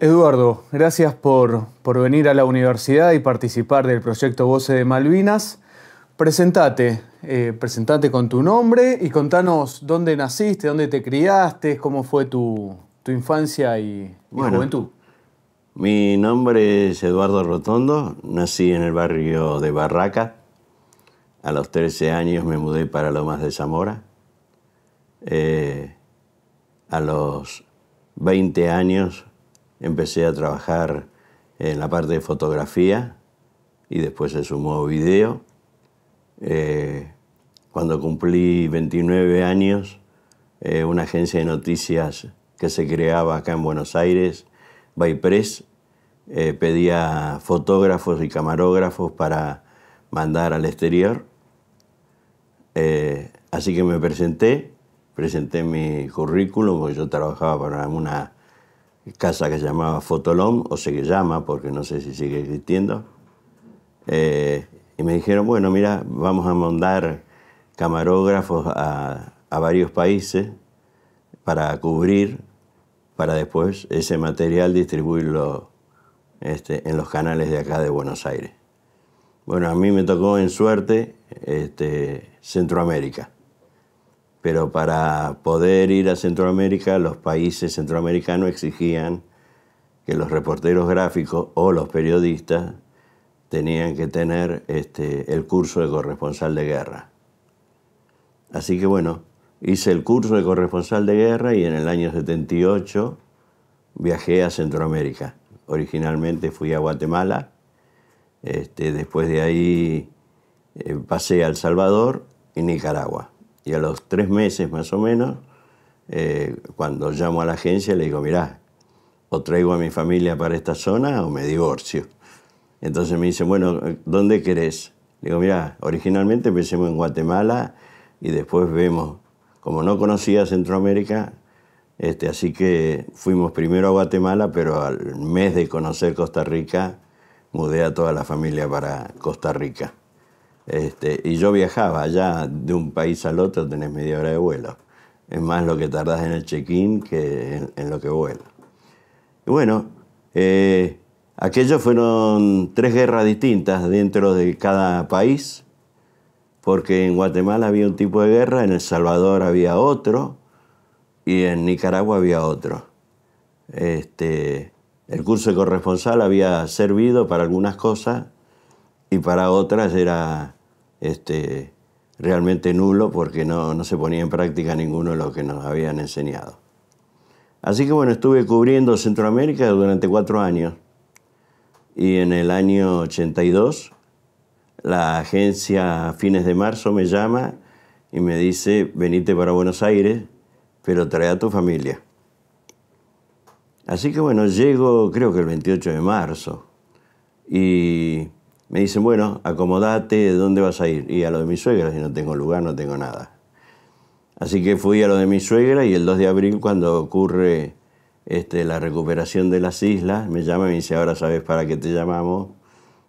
Eduardo, gracias por, por venir a la universidad y participar del proyecto Voce de Malvinas. Presentate, eh, presentate con tu nombre y contanos dónde naciste, dónde te criaste, cómo fue tu, infancia y, tu juventud. Mi nombre es Eduardo Rotondo, nací en el barrio de Barraca. A los 13 años me mudé para Lomas de Zamora. Eh, a los 20 años empecé a trabajar en la parte de fotografía y después se sumó video. Eh, cuando cumplí 29 años, eh, una agencia de noticias que se creaba acá en Buenos Aires, Bypress, eh, pedía fotógrafos y camarógrafos para mandar al exterior. así que me presenté, presenté mi currículum, porque yo trabajaba para una casa que se llamaba Fotolom, o se llama, porque no sé si sigue existiendo. Eh, y me dijeron, bueno, mira, vamos a mandar camarógrafos a, varios países para cubrir, para después ese material distribuirlo este, en los canales de acá de Buenos Aires. Bueno, a mí me tocó en suerte este, Centroamérica pero para poder ir a Centroamérica, los países centroamericanos exigían que los reporteros gráficos o los periodistas tenían que tener este, el curso de corresponsal de guerra. Así que bueno, hice el curso de corresponsal de guerra y en el año 78 viajé a Centroamérica. Originalmente fui a Guatemala, este, después de ahí eh, pasé a El Salvador y Nicaragua. Y a los tres meses más o menos, eh, cuando llamo a la agencia, le digo, mirá, o traigo a mi familia para esta zona o me divorcio. Entonces me dicen, bueno, ¿dónde querés? Le digo, mirá, originalmente empecemos en Guatemala y después vemos. Como no conocía Centroamérica, este, así que fuimos primero a Guatemala, pero al mes de conocer Costa Rica, mudé a toda la familia para Costa Rica. Este, y yo viajaba allá de un país al otro, tenés media hora de vuelo. Es más lo que tardás en el check-in que en, lo que vuelo. Y bueno, eh, aquellos fueron tres guerras distintas dentro de cada país, porque en Guatemala había un tipo de guerra, en El Salvador había otro y en Nicaragua había otro. Este, el curso de corresponsal había servido para algunas cosas y para otras era este, realmente nulo porque no, no se ponía en práctica ninguno de lo que nos habían enseñado. Así que bueno, estuve cubriendo Centroamérica durante cuatro años y en el año 82 la agencia fines de marzo me llama y me dice, venite para Buenos Aires, pero trae a tu familia. Así que bueno, llego creo que el 28 de marzo y me dicen, bueno, acomodate, ¿dónde vas a ir? Y a lo de mi suegra, si no tengo lugar, no tengo nada. Así que fui a lo de mi suegra y el 2 de abril, cuando ocurre este, la recuperación de las islas, me llama y me dice, ahora sabes para qué te llamamos,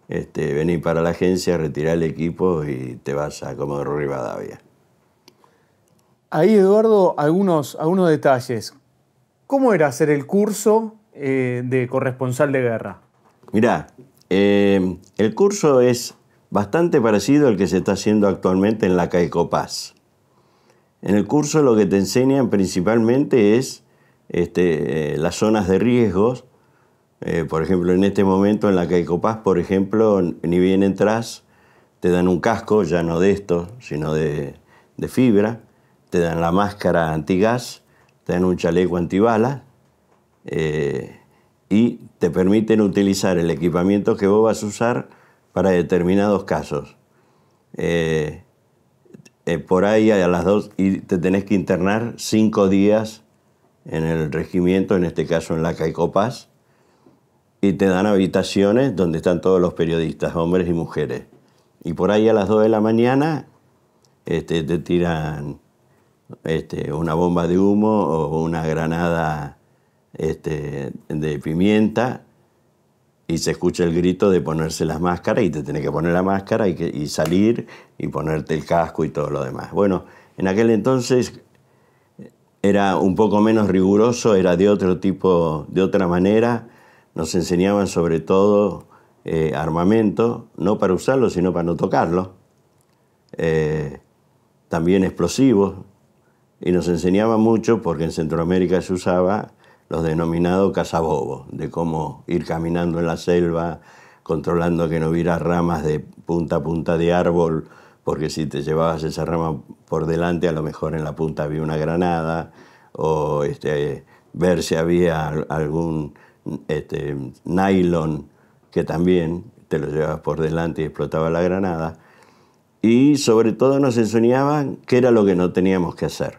este, vení para la agencia, retirar el equipo y te vas a Comodoro Rivadavia. Ahí, Eduardo, algunos, algunos detalles. ¿Cómo era hacer el curso eh, de corresponsal de guerra? Mirá, Em, el curso es bastante parecido al que se está haciendo actualmente en la Caicopaz En el curso lo que te enseñan principalmente es este, eh, las zonas de riesgos. Eh, por ejemplo, en este momento en la Caicopaz por ejemplo, ni bien entras, te dan un casco, ya no de esto, sino de, fibra, te dan la máscara antigas, te dan un chaleco antibalas eh, y te permiten utilizar el equipamiento que vos vas a usar para determinados casos. Eh, eh, por ahí a las dos y te tenés que internar cinco días en el regimiento, en este caso en la Caicopas, y te dan habitaciones donde están todos los periodistas, hombres y mujeres. Y por ahí a las 2 de la mañana este, te tiran este, una bomba de humo o una granada este, de pimienta y se escucha el grito de ponerse las máscaras y te tenés que poner la máscara y, salir y ponerte el casco y todo lo demás. Bueno, en aquel entonces era un poco menos riguroso, era de otro tipo, de otra manera. Nos enseñaban sobre todo eh, armamento, no para usarlo, sino para no tocarlo. Eh, también explosivos. Y nos enseñaban mucho, porque en Centroamérica se usaba los denominados cazabobos, de cómo ir caminando en la selva, controlando que no hubiera ramas de punta a punta de árbol, porque si te llevabas esa rama por delante, a lo mejor en la punta había una granada, o este, ver si había algún este, nylon que también te lo llevabas por delante y explotaba la granada. Y sobre todo nos enseñaban qué era lo que no teníamos que hacer.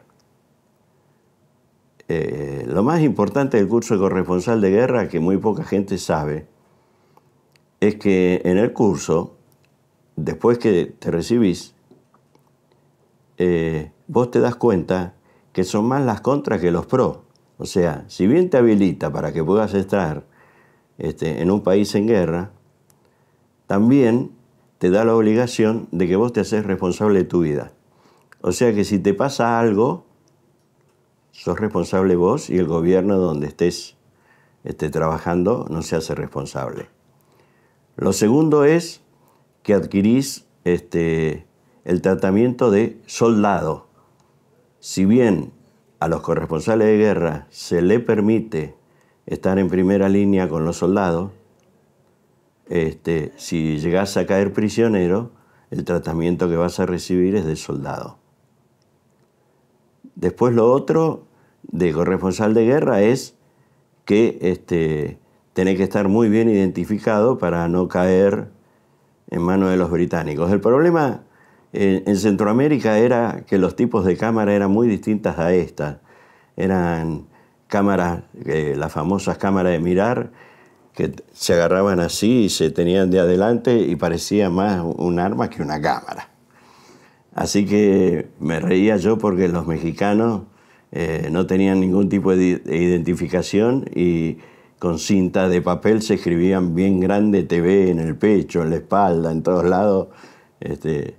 Eh, lo más importante del curso de corresponsal de guerra, que muy poca gente sabe, es que en el curso, después que te recibís, eh, vos te das cuenta que son más las contras que los pros. O sea, si bien te habilita para que puedas estar este, en un país en guerra, también te da la obligación de que vos te haces responsable de tu vida. O sea que si te pasa algo, sos responsable vos y el gobierno donde estés esté trabajando no se hace responsable. Lo segundo es que adquirís este, el tratamiento de soldado. Si bien a los corresponsales de guerra se le permite estar en primera línea con los soldados, este, si llegas a caer prisionero, el tratamiento que vas a recibir es de soldado. Después lo otro de corresponsal de guerra es que este, que estar muy bien identificado para no caer en manos de los británicos. El problema en, Centroamérica era que los tipos de cámara eran muy distintas a estas. Eran cámaras, eh, las famosas cámaras de mirar, que se agarraban así y se tenían de adelante y parecía más un arma que una cámara. Así que me reía yo porque los mexicanos eh, no tenían ningún tipo de identificación y con cinta de papel se escribían bien grande TV en el pecho, en la espalda, en todos lados, este,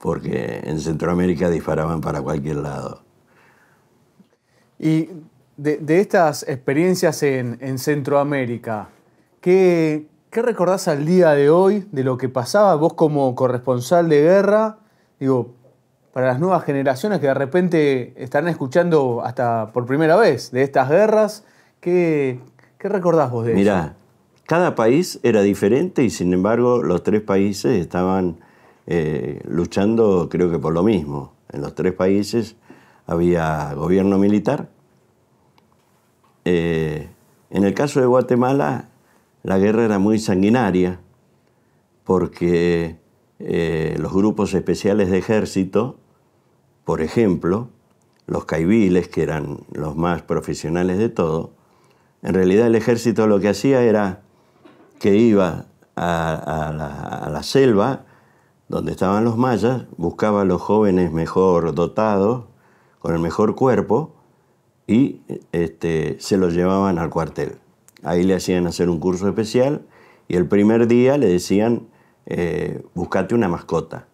porque en Centroamérica disparaban para cualquier lado. Y de, estas experiencias en, Centroamérica, ¿qué, ¿qué recordás al día de hoy de lo que pasaba vos como corresponsal de guerra? digo, para las nuevas generaciones que de repente están escuchando hasta por primera vez de estas guerras, ¿qué, qué recordás vos de eso? Mirá, cada país era diferente y sin embargo los tres países estaban eh, luchando creo que por lo mismo. En los tres países había gobierno militar. Eh, en el caso de Guatemala, la guerra era muy sanguinaria porque eh, los grupos especiales de ejército, por ejemplo, los caiviles, que eran los más profesionales de todo, en realidad el ejército lo que hacía era que iba a, la, selva donde estaban los mayas, buscaba a los jóvenes mejor dotados, con el mejor cuerpo, y este, se los llevaban al cuartel. Ahí le hacían hacer un curso especial y el primer día le decían eh, buscate una mascota,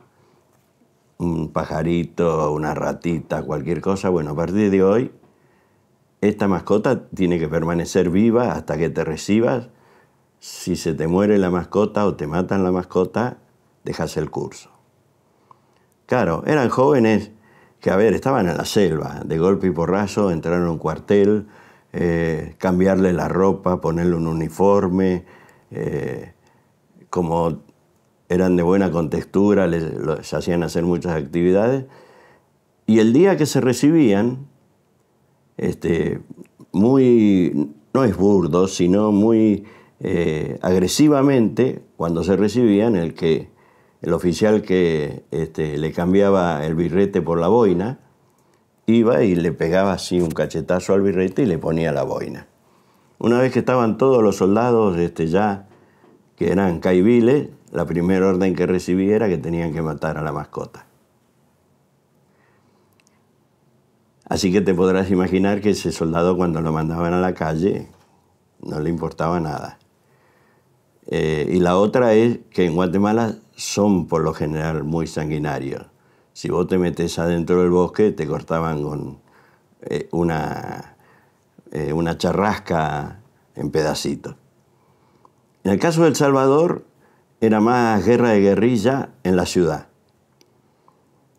un pajarito, una ratita, cualquier cosa. Bueno, a partir de hoy, esta mascota tiene que permanecer viva hasta que te recibas. Si se te muere la mascota o te matan la mascota, dejas el curso. Claro, eran jóvenes que, a ver, estaban en la selva, de golpe y porrazo, entraron a un cuartel, eh, cambiarle la ropa, ponerle un uniforme, eh, como eran de buena contextura, les, hacían hacer muchas actividades. Y el día que se recibían, este, muy, no es burdo, sino muy eh, agresivamente, cuando se recibían, el, que, el oficial que este, le cambiaba el birrete por la boina, iba y le pegaba así un cachetazo al birrete y le ponía la boina. Una vez que estaban todos los soldados este, ya, que eran caiviles, la primera orden que recibí era que tenían que matar a la mascota. Así que te podrás imaginar que ese soldado cuando lo mandaban a la calle no le importaba nada. Eh, y la otra es que en Guatemala son por lo general muy sanguinarios. Si vos te metes adentro del bosque te cortaban con eh, una, eh, una charrasca en pedacitos. En el caso de El Salvador, era más guerra de guerrilla en la ciudad.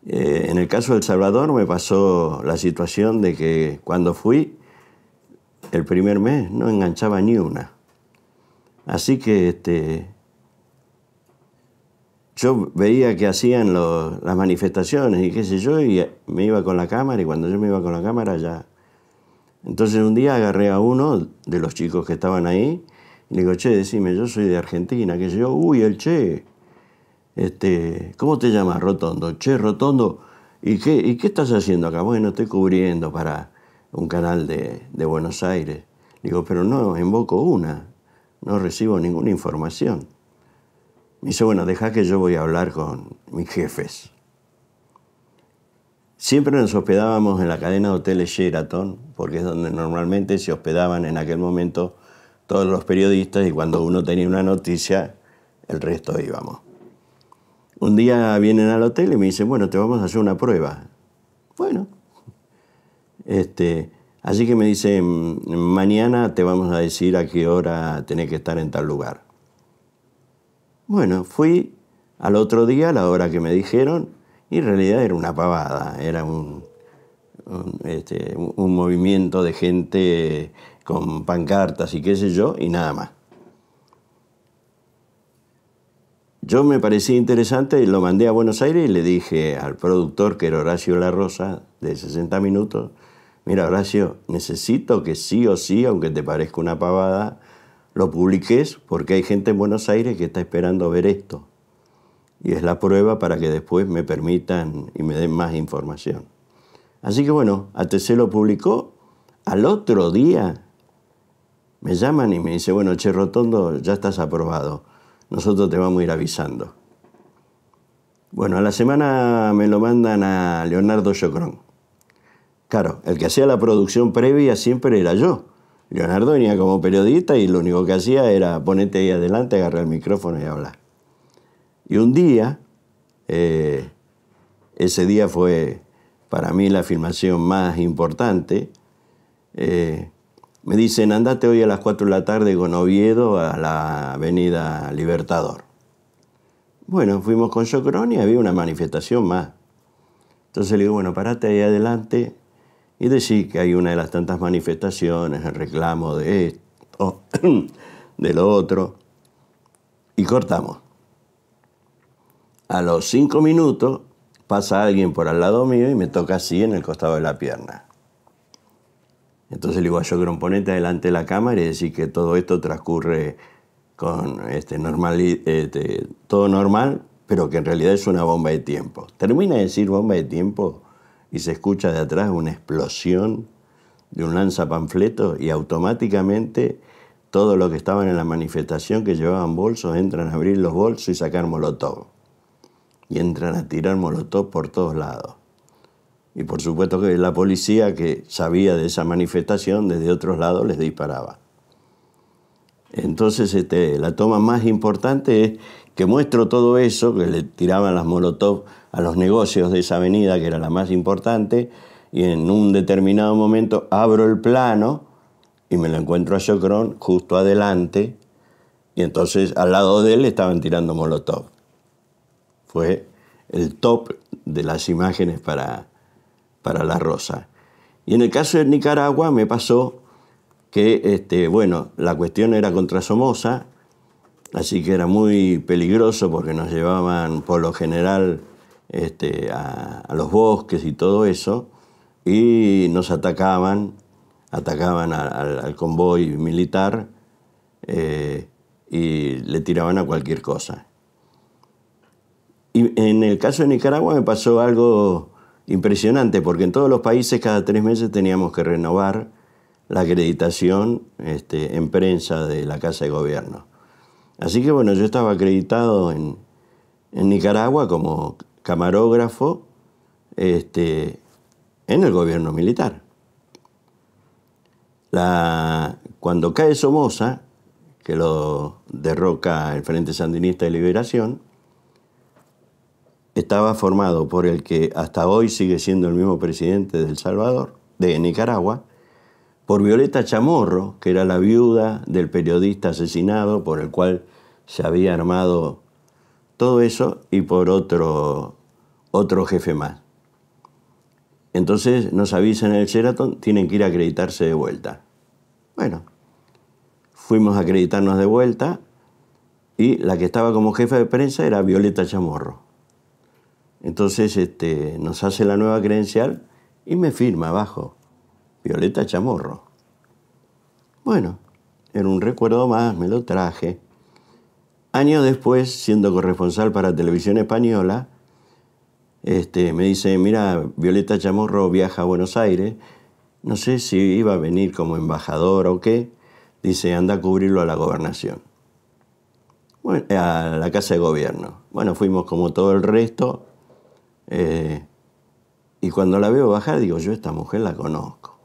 Eh, en el caso de El Salvador me pasó la situación de que cuando fui, el primer mes no enganchaba ni una. Así que este, yo veía que hacían las manifestaciones y qué sé yo, y me iba con la cámara, y cuando yo me iba con la cámara ya... Entonces un día agarré a uno de los chicos que estaban ahí digo, che, decime, yo soy de Argentina, que yo, uy, el che, este, ¿cómo te llamas? Rotondo. Che, Rotondo, ¿y qué, ¿y qué estás haciendo acá? Bueno, estoy cubriendo para un canal de, Buenos Aires. digo, pero no invoco una, no recibo ninguna información. Me dice, bueno, deja que yo voy a hablar con mis jefes. Siempre nos hospedábamos en la cadena de hoteles Sheraton, porque es donde normalmente se hospedaban en aquel momento todos los periodistas y cuando uno tenía una noticia, el resto íbamos. Un día vienen al hotel y me dicen, bueno, te vamos a hacer una prueba. Bueno, este, así que me dicen, mañana te vamos a decir a qué hora tenés que estar en tal lugar. Bueno, fui al otro día, a la hora que me dijeron, y en realidad era una pavada, era un, un este, movimiento de gente con pancartas y qué sé yo, y nada más. Yo me parecía interesante y lo mandé a Buenos Aires y le dije al productor, que era Horacio La Rosa, de 60 minutos, mira Horacio, necesito que sí o sí, aunque te parezca una pavada, lo publiques porque hay gente en Buenos Aires que está esperando ver esto. Y es la prueba para que después me permitan y me den más información. Así que bueno, ATC lo publicó. Al otro día me llaman y me dicen, bueno, Che Rotondo, ya estás aprobado, nosotros te vamos a ir avisando. Bueno, a la semana me lo mandan a Leonardo Yocrón. Claro, el que hacía la producción previa siempre era yo. Leonardo venía como periodista y lo único que hacía era ponerte ahí adelante, agarrar el micrófono y hablar. Y un día, eh, ese día fue para mí la filmación más importante, eh, me dicen, andate hoy a las 4 de la tarde con Oviedo a la avenida Libertador. Bueno, fuimos con Socrón y había una manifestación más. Entonces le digo, bueno, parate ahí adelante y decir que hay una de las tantas manifestaciones, el reclamo de esto, de lo otro. Y cortamos. A los cinco minutos pasa alguien por al lado mío y me toca así en el costado de la pierna. Entonces le digo a ponete delante de la cámara y decir que todo esto transcurre con este, normal, este, todo normal, pero que en realidad es una bomba de tiempo. Termina de decir bomba de tiempo y se escucha de atrás una explosión de un lanzapanfleto y automáticamente todos los que estaban en la manifestación que llevaban bolsos entran a abrir los bolsos y sacar molotov. Y entran a tirar molotov por todos lados. Y por supuesto que la policía que sabía de esa manifestación desde otros lados les disparaba. Entonces este, la toma más importante es que muestro todo eso, que le tiraban las molotov a los negocios de esa avenida, que era la más importante, y en un determinado momento abro el plano y me lo encuentro a Chocron justo adelante, y entonces al lado de él estaban tirando molotov. Fue el top de las imágenes para, para la rosa. Y en el caso de Nicaragua me pasó que, este, bueno, la cuestión era contra Somoza, así que era muy peligroso porque nos llevaban por lo general este, a, los bosques y todo eso, y nos atacaban, atacaban al convoy militar eh, y le tiraban a cualquier cosa. Y en el caso de Nicaragua me pasó algo impresionante, porque en todos los países cada tres meses teníamos que renovar la acreditación este, en prensa de la Casa de Gobierno. Así que bueno, yo estaba acreditado en, Nicaragua como camarógrafo este, en el gobierno militar. cuando cae Somoza, que lo derroca el Frente Sandinista de Liberación, estaba formado por el que hasta hoy sigue siendo el mismo presidente de El Salvador, de Nicaragua, por Violeta Chamorro, que era la viuda del periodista asesinado por el cual se había armado todo eso, y por otro, otro jefe más. Entonces nos avisan en el Sheraton, tienen que ir a acreditarse de vuelta. Bueno, fuimos a acreditarnos de vuelta y la que estaba como jefa de prensa era Violeta Chamorro. Entonces este, nos hace la nueva credencial y me firma abajo, Violeta Chamorro. Bueno, era un recuerdo más, me lo traje. Años después, siendo corresponsal para Televisión Española, este, me dice, mira, Violeta Chamorro viaja a Buenos Aires, no sé si iba a venir como embajador o qué, dice, anda a cubrirlo a la gobernación, a la casa de gobierno. Bueno, fuimos como todo el resto, eh, y cuando la veo bajar, digo, yo esta mujer la conozco.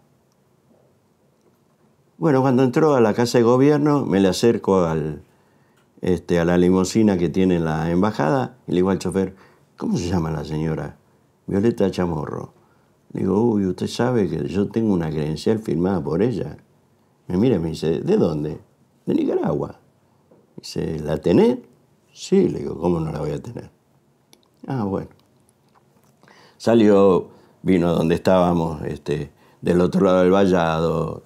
Bueno, cuando entró a la casa de gobierno, me le acerco al, este, a la limusina que tiene la embajada y le digo al chofer, ¿cómo se llama la señora? Violeta Chamorro. Le digo, uy, usted sabe que yo tengo una credencial firmada por ella. Me mira y me dice, ¿de dónde? De Nicaragua. Dice, ¿la tenés? Sí, le digo, ¿cómo no la voy a tener? Ah, bueno. Salió, vino donde estábamos, este, del otro lado del vallado,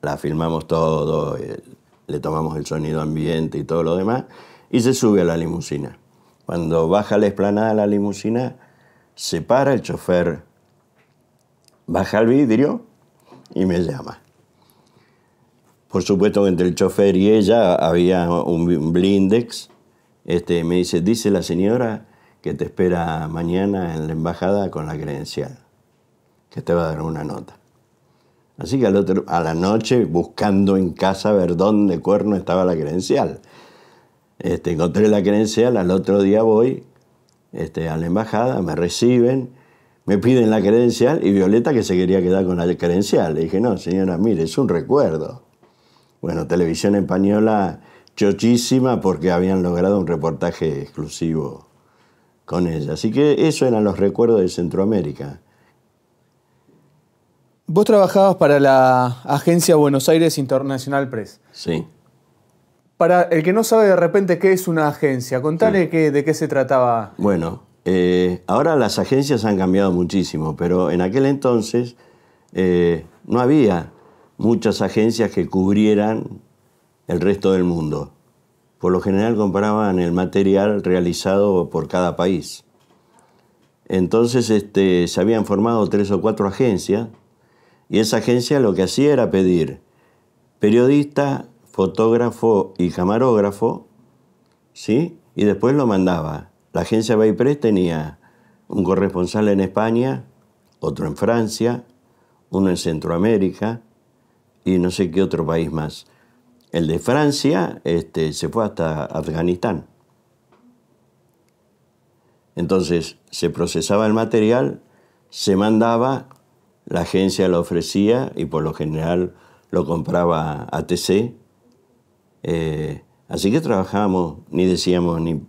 la filmamos todo, eh, le tomamos el sonido ambiente y todo lo demás, y se sube a la limusina. Cuando baja la esplanada la limusina, se para el chofer, baja el vidrio y me llama. Por supuesto que entre el chofer y ella había un blindex. Este, me dice, dice la señora que te espera mañana en la embajada con la credencial, que te va a dar una nota. Así que al otro, a la noche, buscando en casa ver dónde cuerno estaba la credencial. Este, encontré la credencial, al otro día voy este, a la embajada, me reciben, me piden la credencial y Violeta que se quería quedar con la credencial. Le dije, no, señora, mire, es un recuerdo. Bueno, televisión española chochísima porque habían logrado un reportaje exclusivo con ella. Así que eso eran los recuerdos de Centroamérica. Vos trabajabas para la agencia Buenos Aires International Press. Sí. Para el que no sabe de repente qué es una agencia, contale de qué se trataba. Bueno, eh, ahora las agencias han cambiado muchísimo, pero en aquel entonces eh, no había muchas agencias que cubrieran el resto del mundo. Por lo general compraban el material realizado por cada país. Entonces este, se habían formado tres o cuatro agencias y esa agencia lo que hacía era pedir periodista, fotógrafo y camarógrafo, ¿sí? Y después lo mandaba. La agencia Baypress tenía un corresponsal en España, otro en Francia, uno en Centroamérica y no sé qué otro país más. El de Francia este, se fue hasta Afganistán. Entonces se procesaba el material, se mandaba, la agencia lo ofrecía y por lo general lo compraba ATC. Eh, así que trabajábamos, ni decíamos ni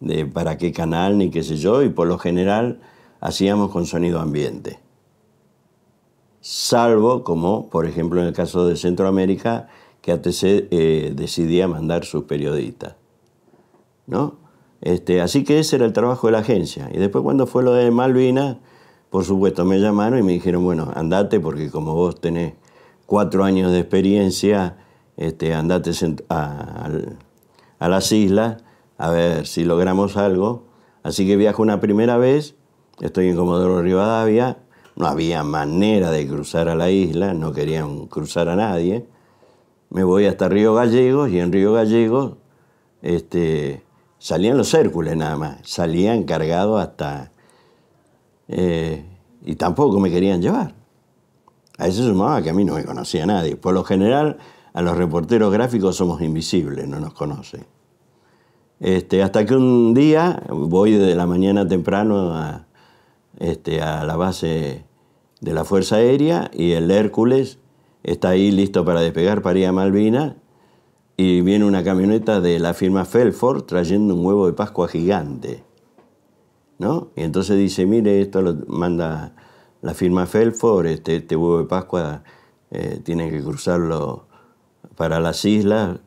de para qué canal, ni qué sé yo, y por lo general hacíamos con sonido ambiente. Salvo como, por ejemplo, en el caso de Centroamérica, que ATC eh, decidía mandar sus periodistas. ¿no? Este, así que ese era el trabajo de la agencia. Y después cuando fue lo de Malvinas, por supuesto me llamaron y me dijeron, bueno, andate porque como vos tenés cuatro años de experiencia, este, andate a, las islas a ver si logramos algo. Así que viajo una primera vez, estoy en Comodoro Rivadavia, no había manera de cruzar a la isla, no querían cruzar a nadie me voy hasta Río Gallegos y en Río Gallegos este, salían los Hércules nada más, salían cargados hasta... Eh, y tampoco me querían llevar. A eso sumaba que a mí no me conocía nadie. Por lo general, a los reporteros gráficos somos invisibles, no nos conocen. Este, hasta que un día voy de la mañana temprano este, a la base de la Fuerza Aérea y el Hércules está ahí listo para despegar para ir Malvina y viene una camioneta de la firma Felford trayendo un huevo de Pascua gigante. ¿No? Y entonces dice, mire, esto lo manda la firma Felford, este, este huevo de Pascua eh, tiene que cruzarlo para las islas,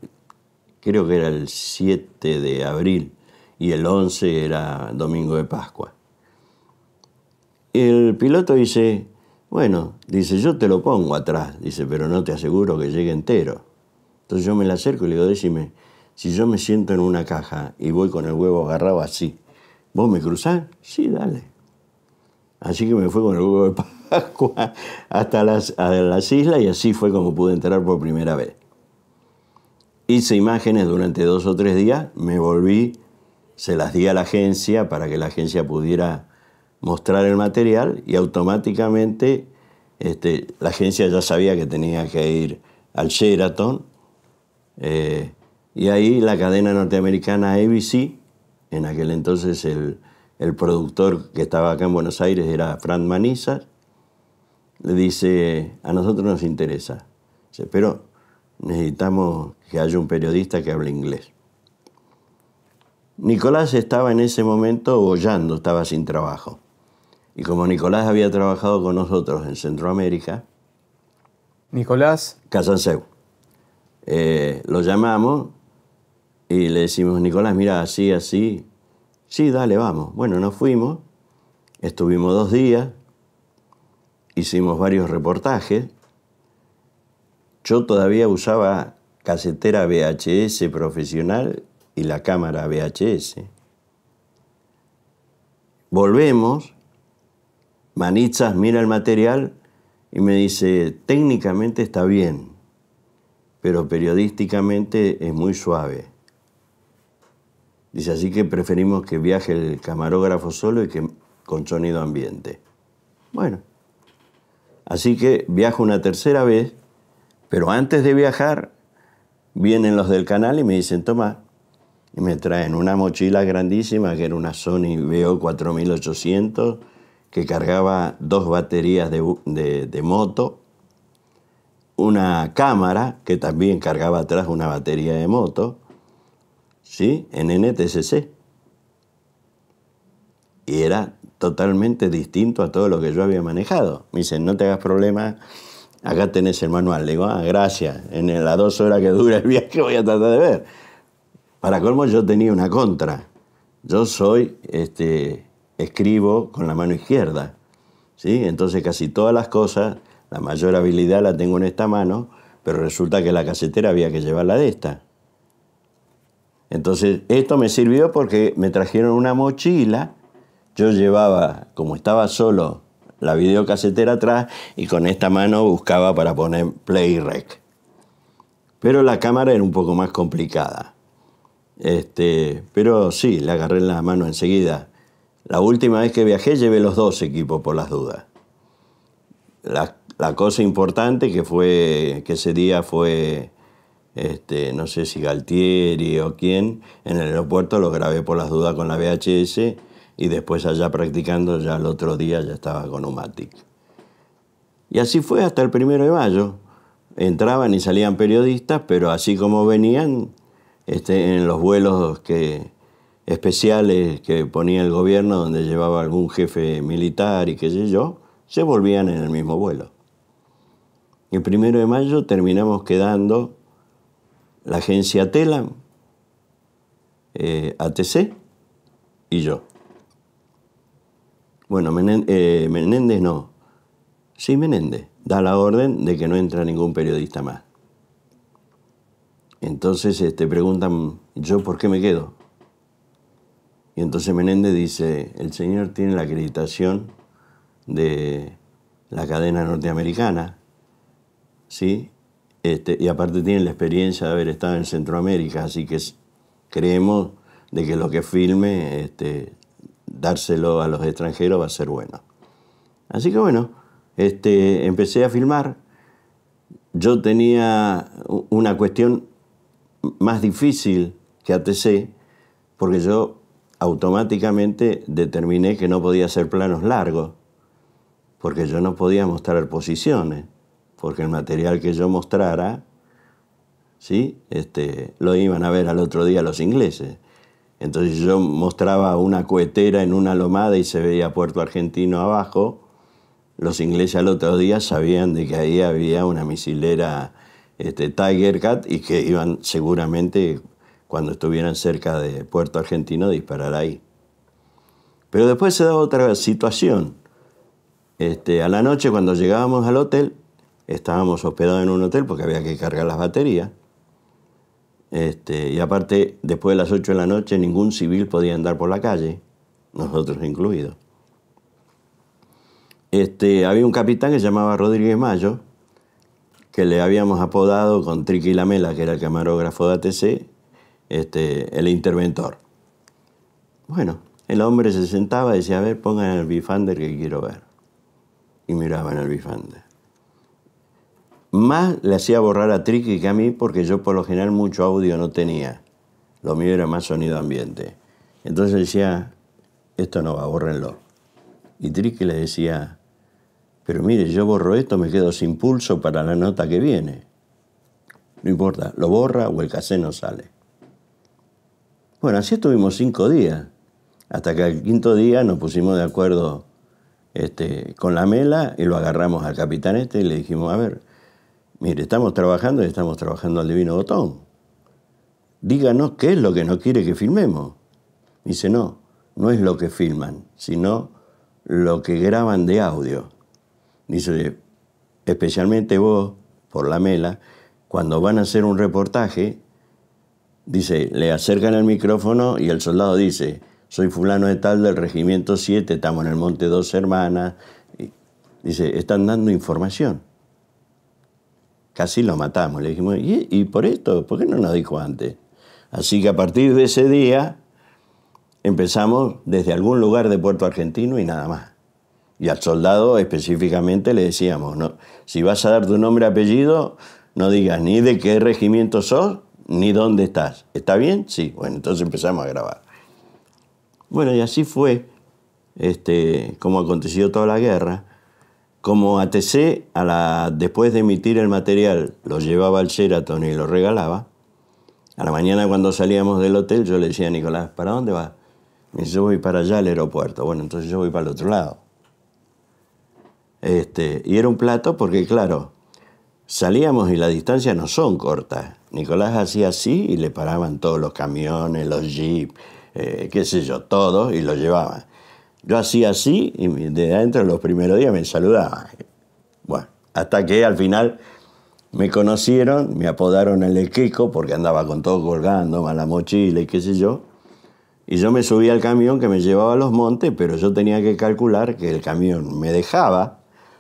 creo que era el 7 de abril y el 11 era domingo de Pascua. El piloto dice, bueno, dice, yo te lo pongo atrás, dice, pero no te aseguro que llegue entero. Entonces yo me la acerco y le digo, decime, si yo me siento en una caja y voy con el huevo agarrado así, ¿vos me cruzás? Sí, dale. Así que me fue con el huevo de Pascua hasta las, las islas y así fue como pude entrar por primera vez. Hice imágenes durante dos o tres días, me volví, se las di a la agencia para que la agencia pudiera mostrar el material y automáticamente este, la agencia ya sabía que tenía que ir al Sheraton. Eh, y ahí la cadena norteamericana ABC, en aquel entonces el, productor que estaba acá en Buenos Aires era Frank Manizas, le dice, a nosotros nos interesa, pero necesitamos que haya un periodista que hable inglés. Nicolás estaba en ese momento hollando, estaba sin trabajo. Y como Nicolás había trabajado con nosotros en Centroamérica, Nicolás Casanseu, eh, lo llamamos y le decimos, Nicolás, mira, así, así, sí, dale, vamos. Bueno, nos fuimos, estuvimos dos días, hicimos varios reportajes. Yo todavía usaba casetera VHS profesional y la cámara VHS. Volvemos Manichas mira el material y me dice, técnicamente está bien, pero periodísticamente es muy suave. Dice, así que preferimos que viaje el camarógrafo solo y que con sonido ambiente. Bueno, así que viajo una tercera vez, pero antes de viajar vienen los del canal y me dicen, toma, y me traen una mochila grandísima que era una Sony VO 4800 que cargaba dos baterías de, moto, una cámara que también cargaba atrás una batería de moto, ¿sí? En NTSC. Y era totalmente distinto a todo lo que yo había manejado. Me dicen, no te hagas problema, acá tenés el manual. Le digo, ah, gracias, en las dos horas que dura el viaje voy a tratar de ver. Para colmo yo tenía una contra. Yo soy este, escribo con la mano izquierda. ¿sí? Entonces casi todas las cosas, la mayor habilidad la tengo en esta mano, pero resulta que la casetera había que llevarla de esta. Entonces esto me sirvió porque me trajeron una mochila, yo llevaba, como estaba solo, la videocasetera atrás y con esta mano buscaba para poner play rec. Pero la cámara era un poco más complicada. Este, pero sí, la agarré en la mano enseguida. La última vez que viajé llevé los dos equipos por las dudas. La, cosa importante que fue que ese día fue, este, no sé si Galtieri o quién, en el aeropuerto los grabé por las dudas con la VHS y después allá practicando ya el otro día ya estaba con Umatic. Y así fue hasta el primero de mayo. Entraban y salían periodistas, pero así como venían, este, en los vuelos que, especiales que ponía el gobierno donde llevaba algún jefe militar y qué sé yo, se volvían en el mismo vuelo. El primero de mayo terminamos quedando la agencia TELAM, eh, ATC y yo. Bueno, eh, Menéndez, no. Sí, Menéndez. Da la orden de que no entra ningún periodista más. Entonces te este, preguntan, ¿yo por qué me quedo? Y entonces Menéndez dice, el señor tiene la acreditación de la cadena norteamericana, ¿sí? Este, y aparte tiene la experiencia de haber estado en Centroamérica, así que creemos de que lo que filme, este, dárselo a los extranjeros va a ser bueno. Así que bueno, este, empecé a filmar. Yo tenía una cuestión más difícil que ATC, porque yo automáticamente determiné que no podía hacer planos largos, porque yo no podía mostrar posiciones, porque el material que yo mostrara, ¿sí? este, lo iban a ver al otro día los ingleses. Entonces yo mostraba una cohetera en una lomada y se veía Puerto Argentino abajo. Los ingleses al otro día sabían de que ahí había una misilera este, Tiger Cat y que iban seguramente cuando estuvieran cerca de Puerto Argentino, disparar ahí. Pero después se da otra situación. Este, a la noche, cuando llegábamos al hotel, estábamos hospedados en un hotel porque había que cargar las baterías. Este, y aparte, después de las 8 de la noche, ningún civil podía andar por la calle, nosotros incluidos. Este, había un capitán que se llamaba Rodríguez Mayo, que le habíamos apodado con Triqui Lamela, que era el camarógrafo de ATC, este, el interventor. Bueno, el hombre se sentaba y decía, a ver, pongan el bifander que quiero ver. Y miraban el bifander. Más le hacía borrar a Tricky que a mí porque yo por lo general mucho audio no tenía. Lo mío era más sonido ambiente. Entonces decía, esto no va, bórrenlo. Y Tricky le decía, pero mire, yo borro esto, me quedo sin pulso para la nota que viene. No importa, lo borra o el casé no sale. Bueno, así estuvimos cinco días, hasta que al quinto día nos pusimos de acuerdo este, con la mela y lo agarramos al capitán este y le dijimos, a ver, mire, estamos trabajando y estamos trabajando al divino botón. Díganos qué es lo que no quiere que filmemos. Dice, no, no es lo que filman, sino lo que graban de audio. Dice, especialmente vos, por la mela, cuando van a hacer un reportaje, Dice, le acercan el micrófono y el soldado dice, soy fulano de tal del regimiento 7, estamos en el Monte Dos Hermanas. Y dice, están dando información. Casi lo matamos. Le dijimos, ¿Y, por esto? ¿Por qué no nos dijo antes? Así que a partir de ese día empezamos desde algún lugar de Puerto Argentino y nada más. Y al soldado específicamente le decíamos, no, si vas a dar tu nombre y apellido, no digas ni de qué regimiento sos, ni dónde estás. ¿Está bien? Sí. Bueno, entonces empezamos a grabar. Bueno, y así fue este, como aconteció toda la guerra. Como ATC, a la, después de emitir el material, lo llevaba al Sheraton y lo regalaba, a la mañana cuando salíamos del hotel yo le decía a Nicolás, ¿para dónde vas? Me dice, yo voy para allá al aeropuerto. Bueno, entonces yo voy para el otro lado. Este, y era un plato porque, claro, salíamos y las distancias no son cortas. Nicolás hacía así y le paraban todos los camiones, los jeeps, eh, qué sé yo, todos y lo llevaban. Yo hacía así y de adentro los primeros días me saludaban. Bueno, hasta que al final me conocieron, me apodaron el Equico porque andaba con todo colgando, mala mochila y qué sé yo. Y yo me subía al camión que me llevaba a los montes, pero yo tenía que calcular que el camión me dejaba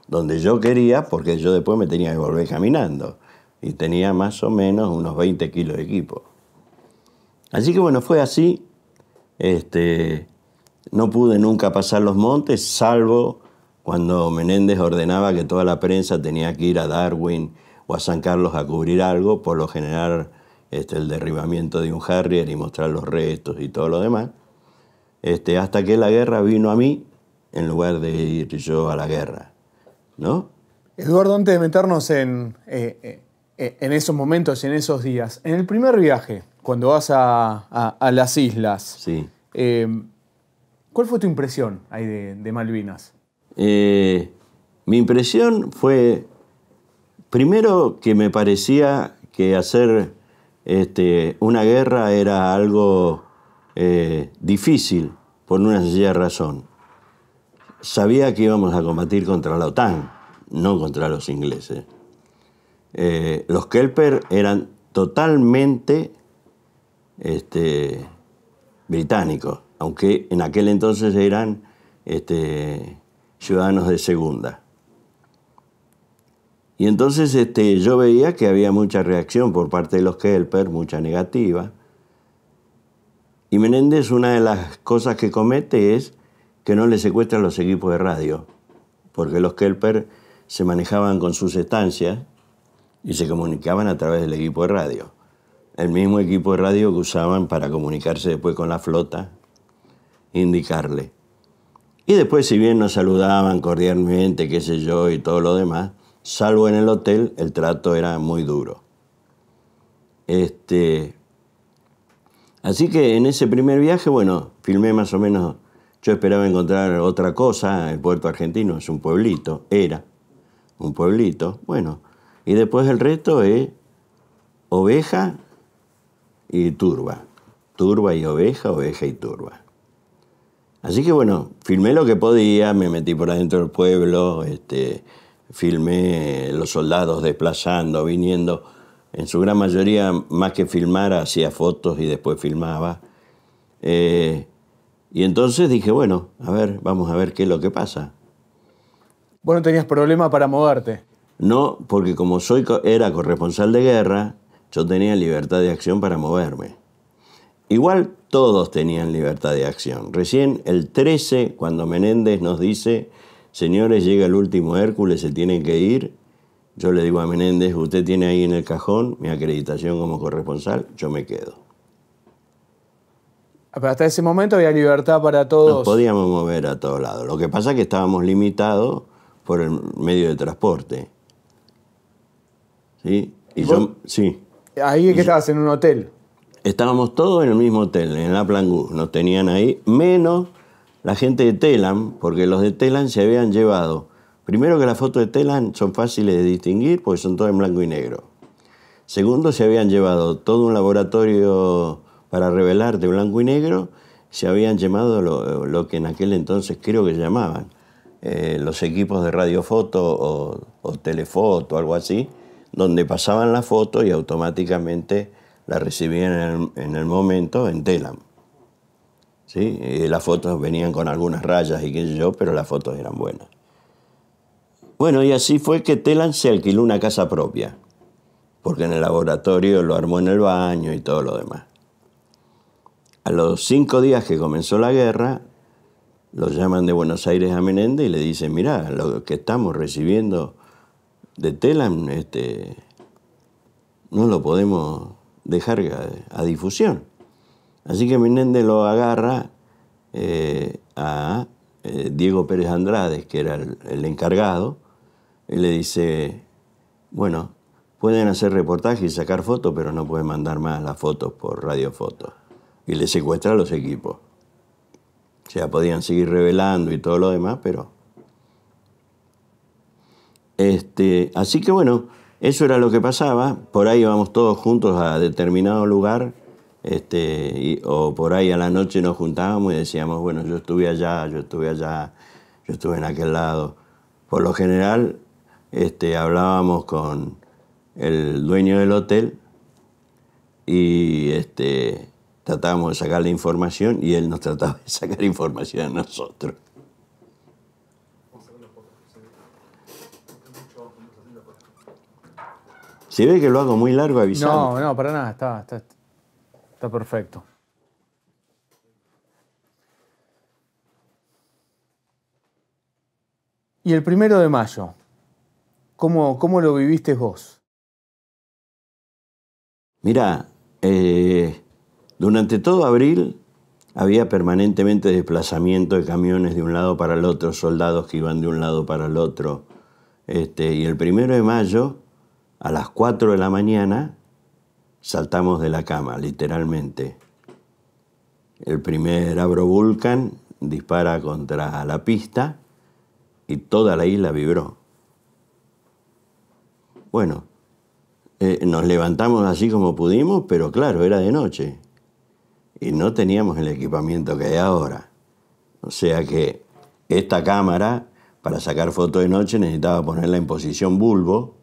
donde yo quería porque yo después me tenía que volver caminando y tenía más o menos unos 20 kilos de equipo. Así que bueno, fue así. Este, no pude nunca pasar los montes, salvo cuando Menéndez ordenaba que toda la prensa tenía que ir a Darwin o a San Carlos a cubrir algo, por lo general este, el derribamiento de un Harrier y mostrar los restos y todo lo demás. Este, hasta que la guerra vino a mí en lugar de ir yo a la guerra. ¿No? Eduardo, antes de meternos en, eh, eh, eh, en esos momentos, y en esos días. En el primer viaje, cuando vas a, las islas, eh, ¿cuál fue tu impresión ahí de, Malvinas? Eh, mi impresión fue, primero, que me parecía que hacer este, una guerra era algo difícil, por una sencilla razón. Sabía que íbamos a combatir contra la OTAN, no contra los ingleses. Eh, los Kelper eran totalmente este, británicos, aunque en aquel entonces eran este, ciudadanos de segunda. Y entonces este, yo veía que había mucha reacción por parte de los Kelper, mucha negativa. Y Menéndez una de las cosas que comete es que no le secuestran los equipos de radio, porque los Kelper se manejaban con sus estancias y se comunicaban a través del equipo de radio. El mismo equipo de radio que usaban para comunicarse después con la flota, indicarle. Y después, si bien nos saludaban cordialmente, qué sé yo, y todo lo demás, salvo en el hotel, el trato era muy duro. Este, así que en ese primer viaje, bueno, filmé más o menos, yo esperaba encontrar otra cosa, el puerto argentino es un pueblito, era un pueblito, bueno, y después el reto es oveja y turba. Turba y oveja, oveja y turba. Así que bueno, filmé lo que podía, me metí por adentro del pueblo, este, filmé los soldados desplazando, viniendo. En su gran mayoría, más que filmar, hacía fotos y después filmaba. Eh, y entonces dije, bueno, a ver, vamos a ver qué es lo que pasa. Bueno, tenías problemas para moverte. No, porque como soy, era corresponsal de guerra, yo tenía libertad de acción para moverme. Igual todos tenían libertad de acción. Recién el 13, cuando Menéndez nos dice, señores, llega el último Hércules, se tienen que ir, yo le digo a Menéndez, usted tiene ahí en el cajón mi acreditación como corresponsal, yo me quedo. Pero hasta ese momento había libertad para todos. Nos podíamos mover a todos lados. Lo que pasa es que estábamos limitados por el medio de transporte. Y, ¿Ahí estabas? ¿En un hotel? Estábamos todos en el mismo hotel, en la Plangú. Nos tenían ahí, menos la gente de Telam, porque los de Telam se habían llevado. Primero que las fotos de Telam son fáciles de distinguir porque son todas en blanco y negro. Segundo, se habían llevado todo un laboratorio para revelar de blanco y negro, se habían llamado lo, que en aquel entonces creo que se llamaban eh, los equipos de radiofoto o, o telefoto, algo así, donde pasaban la foto y automáticamente la recibían en el, momento en Telam. ¿Sí? las fotos venían con algunas rayas y qué sé yo, pero las fotos eran buenas. Bueno, y así fue que Telam se alquiló una casa propia, porque en el laboratorio lo armó en el baño y todo lo demás. A los cinco días que comenzó la guerra, los llaman de Buenos Aires a Menéndez y le dicen, mirá, lo que estamos recibiendo de tela este, no lo podemos dejar a, difusión. Así que Menéndez lo agarra eh, a eh, Diego Pérez Andrade, que era el, encargado, y le dice, bueno, pueden hacer reportaje y sacar fotos, pero no pueden mandar más las fotos por radiofoto. Y le secuestra a los equipos. O sea, podían seguir revelando y todo lo demás, pero este, así que bueno, eso era lo que pasaba. Por ahí íbamos todos juntos a determinado lugar, este, o por ahí a la noche nos juntábamos y decíamos, bueno, yo estuve allá, yo estuve allá, yo estuve en aquel lado. Por lo general, este, hablábamos con el dueño del hotel y este, tratábamos de sacar la información y él nos trataba de sacar información a nosotros. ¿Se ve que lo hago muy largo, avisando? No, no, para nada, está, perfecto. Y el primero de mayo, ¿cómo, lo viviste vos? Mira, eh, durante todo abril había permanentemente desplazamiento de camiones de un lado para el otro, soldados que iban de un lado para el otro. Este, y el primero de mayo a las 4 de la mañana saltamos de la cama, literalmente. El primer Abro Vulcan dispara contra la pista y toda la isla vibró. Bueno, eh, nos levantamos así como pudimos, pero claro, era de noche. Y no teníamos el equipamiento que hay ahora. O sea que esta cámara, para sacar fotos de noche, necesitaba ponerla en posición bulbo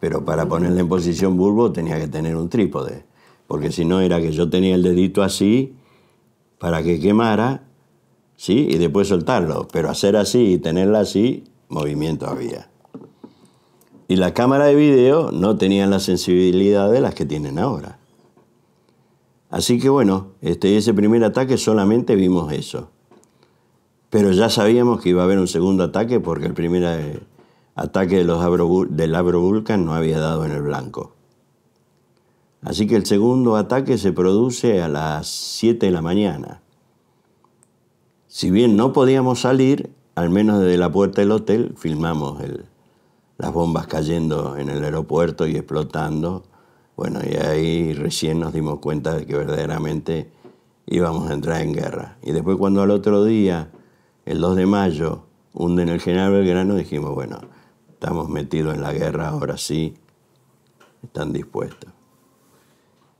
pero para ponerla en posición bulbo tenía que tener un trípode, porque si no era que yo tenía el dedito así para que quemara, ¿sí? Y después soltarlo, pero hacer así y tenerla así, movimiento había. Y las cámaras de video no tenían la sensibilidad de las que tienen ahora. Así que bueno, este, ese primer ataque solamente vimos eso. Pero ya sabíamos que iba a haber un segundo ataque porque el primer eh, ataque de los vulcan no había dado en el blanco. Así que el segundo ataque se produce a las 7 de la mañana. Si bien no podíamos salir, al menos desde la puerta del hotel filmamos las bombas cayendo en el aeropuerto y explotando. Bueno, y ahí recién nos dimos cuenta de que verdaderamente íbamos a entrar en guerra. Y después cuando al otro día, el 2 de mayo, hunden el general Belgrano, dijimos, bueno, estamos metidos en la guerra, ahora sí, están dispuestos.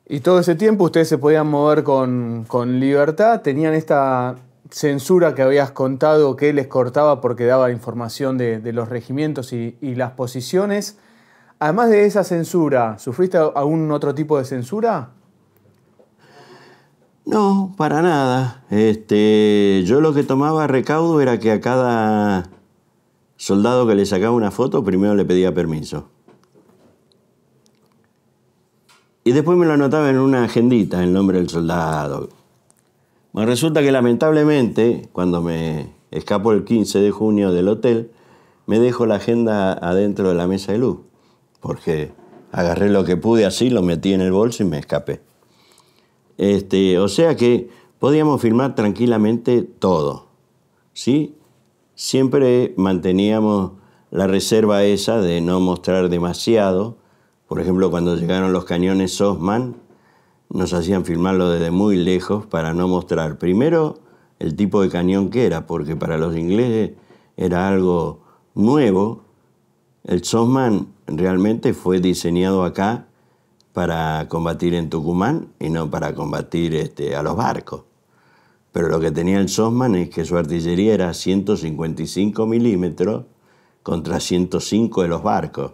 Y todo ese tiempo ustedes se podían mover con, libertad, tenían esta censura que habías contado que les cortaba porque daba información de, los regimientos y, y, las posiciones. Además de esa censura, ¿sufriste algún otro tipo de censura? No, para nada. Este, yo lo que tomaba recaudo era que a cada Soldado que le sacaba una foto, primero le pedía permiso. Y después me lo anotaba en una agendita, el nombre del soldado. Me resulta que lamentablemente, cuando me escapó el 15 de junio del hotel, me dejo la agenda adentro de la mesa de luz, porque agarré lo que pude así, lo metí en el bolso y me escapé. Este, o sea que podíamos filmar tranquilamente todo, ¿sí? siempre manteníamos la reserva esa de no mostrar demasiado. Por ejemplo, cuando llegaron los cañones Osman, nos hacían filmarlo desde muy lejos para no mostrar primero el tipo de cañón que era, porque para los ingleses era algo nuevo. El Sosman realmente fue diseñado acá para combatir en Tucumán y no para combatir este, a los barcos. Pero lo que tenía el Sosman es que su artillería era 155 milímetros contra 105 de los barcos.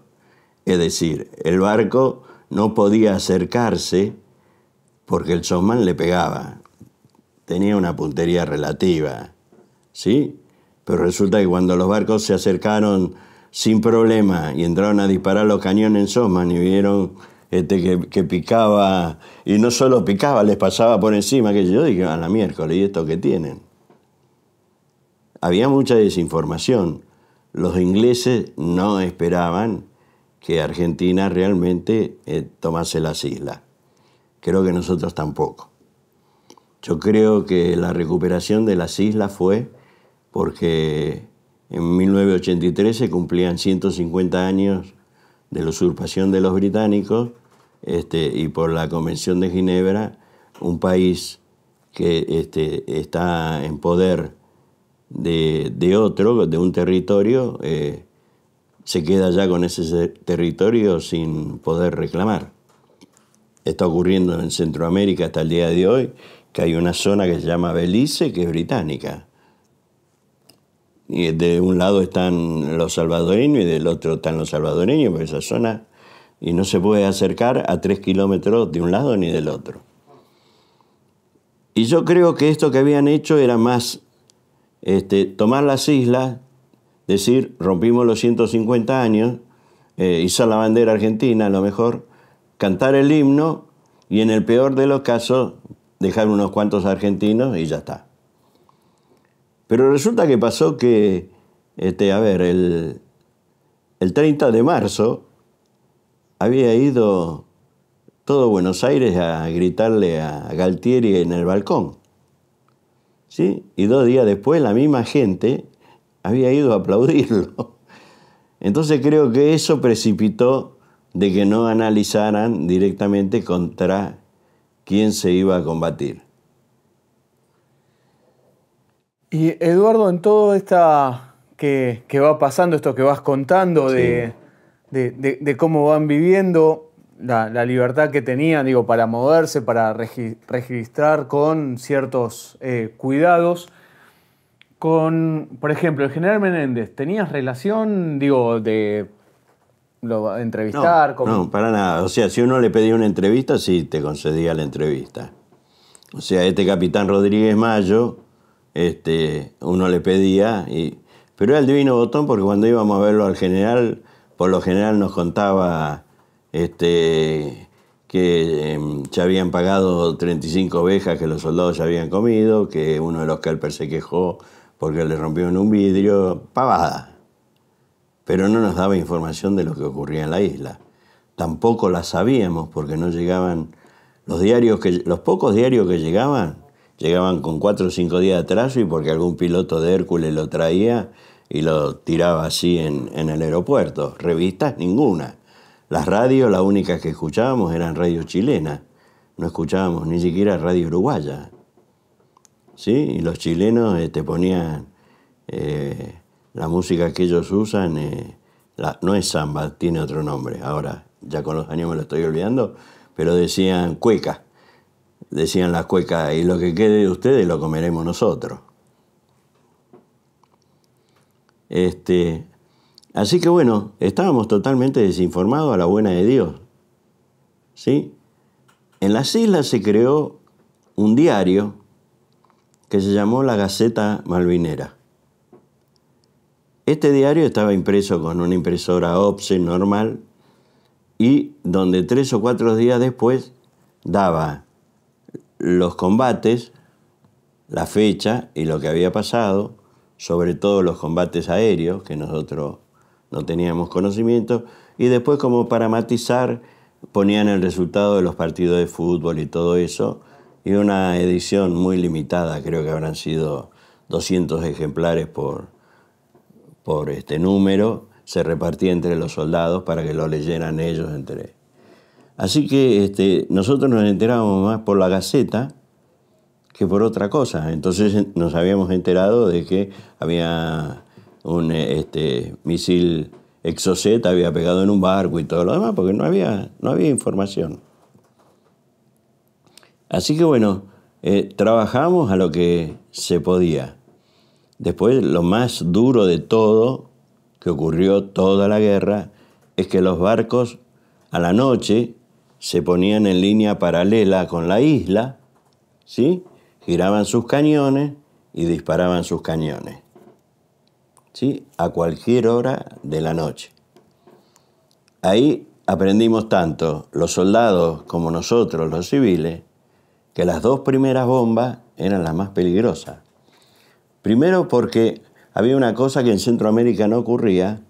Es decir, el barco no podía acercarse porque el Sosman le pegaba. Tenía una puntería relativa, ¿sí? Pero resulta que cuando los barcos se acercaron sin problema y entraron a disparar los cañones en Sosman y vieron este, que, picaba, y no solo picaba, les pasaba por encima, que yo dije, a ah, la miércoles, ¿y esto que tienen? Había mucha desinformación. Los ingleses no esperaban que Argentina realmente eh, tomase las islas. Creo que nosotros tampoco. Yo creo que la recuperación de las islas fue porque en 1983 se cumplían 150 años de la usurpación de los británicos este, y por la Convención de Ginebra, un país que este, está en poder de, otro, de un territorio, eh, se queda ya con ese territorio sin poder reclamar. Está ocurriendo en Centroamérica hasta el día de hoy que hay una zona que se llama Belice, que es británica. Y de un lado están los salvadoreños y del otro están los salvadoreños, pero esa zona y no se puede acercar a tres kilómetros de un lado ni del otro. Y yo creo que esto que habían hecho era más este, tomar las islas, decir, rompimos los 150 años, hizo eh, la bandera argentina a lo mejor, cantar el himno y en el peor de los casos dejar unos cuantos argentinos y ya está. Pero resulta que pasó que, este, a ver, el, el 30 de marzo había ido todo Buenos Aires a gritarle a Galtieri en el balcón. ¿Sí? Y dos días después la misma gente había ido a aplaudirlo. Entonces creo que eso precipitó de que no analizaran directamente contra quién se iba a combatir. Y Eduardo, en todo esto que, va pasando, esto que vas contando de de, cómo van viviendo, la, libertad que tenían, digo, para moverse, para registrar con ciertos eh, cuidados. Con, por ejemplo, el general Menéndez, ¿tenías relación, digo, de entrevistar? No, para nada. O sea, si uno le pedía una entrevista, sí te concedía la entrevista. O sea, este capitán Rodríguez Mayo, este, uno le pedía, y... pero era el divino botón porque cuando íbamos a verlo al general por lo general nos contaba este, que se em, ya habían pagado 35 ovejas que los soldados ya habían comido, que uno de los calpers se quejó porque le rompieron un vidrio, pavada. Pero no nos daba información de lo que ocurría en la isla. Tampoco la sabíamos porque no llegaban los diarios que los pocos diarios que llegaban llegaban con cuatro o cinco días de atraso y porque algún piloto de Hércules lo traía y lo tiraba así en, el aeropuerto. Revistas ninguna. Las radios, las únicas que escuchábamos eran radio chilena. No escuchábamos ni siquiera radio uruguaya. ¿Sí? Y los chilenos te este, ponían eh, la música que ellos usan, eh, no es samba, tiene otro nombre. Ahora, ya con los años me lo estoy olvidando, pero decían cueca. Decían las cuecas, y lo que quede de ustedes lo comeremos nosotros. Este, así que bueno, estábamos totalmente desinformados a la buena de Dios. ¿sí? En las islas se creó un diario que se llamó la Gaceta Malvinera. Este diario estaba impreso con una impresora OPSE normal y donde tres o cuatro días después daba los combates, la fecha y lo que había pasado, sobre todo los combates aéreos, que nosotros no teníamos conocimiento, y después como para matizar ponían el resultado de los partidos de fútbol y todo eso, y una edición muy limitada, creo que habrán sido 200 ejemplares por, este número, se repartía entre los soldados para que lo leyeran ellos entre. Así que este, nosotros nos enterábamos más por la Gaceta, que por otra cosa. Entonces eh, nos habíamos enterado de que había un eh, este, misil Exocet había pegado en un barco y todo lo demás, porque no había, no había información. Así que bueno, eh, trabajamos a lo que se podía. Después, lo más duro de todo, que ocurrió toda la guerra, es que los barcos a la noche se ponían en línea paralela con la isla, ¿sí? giraban sus cañones y disparaban sus cañones. ¿Sí? A cualquier hora de la noche. Ahí aprendimos tanto, los soldados como nosotros, los civiles, que las dos primeras bombas eran las más peligrosas. Primero porque había una cosa que en Centroamérica no ocurría,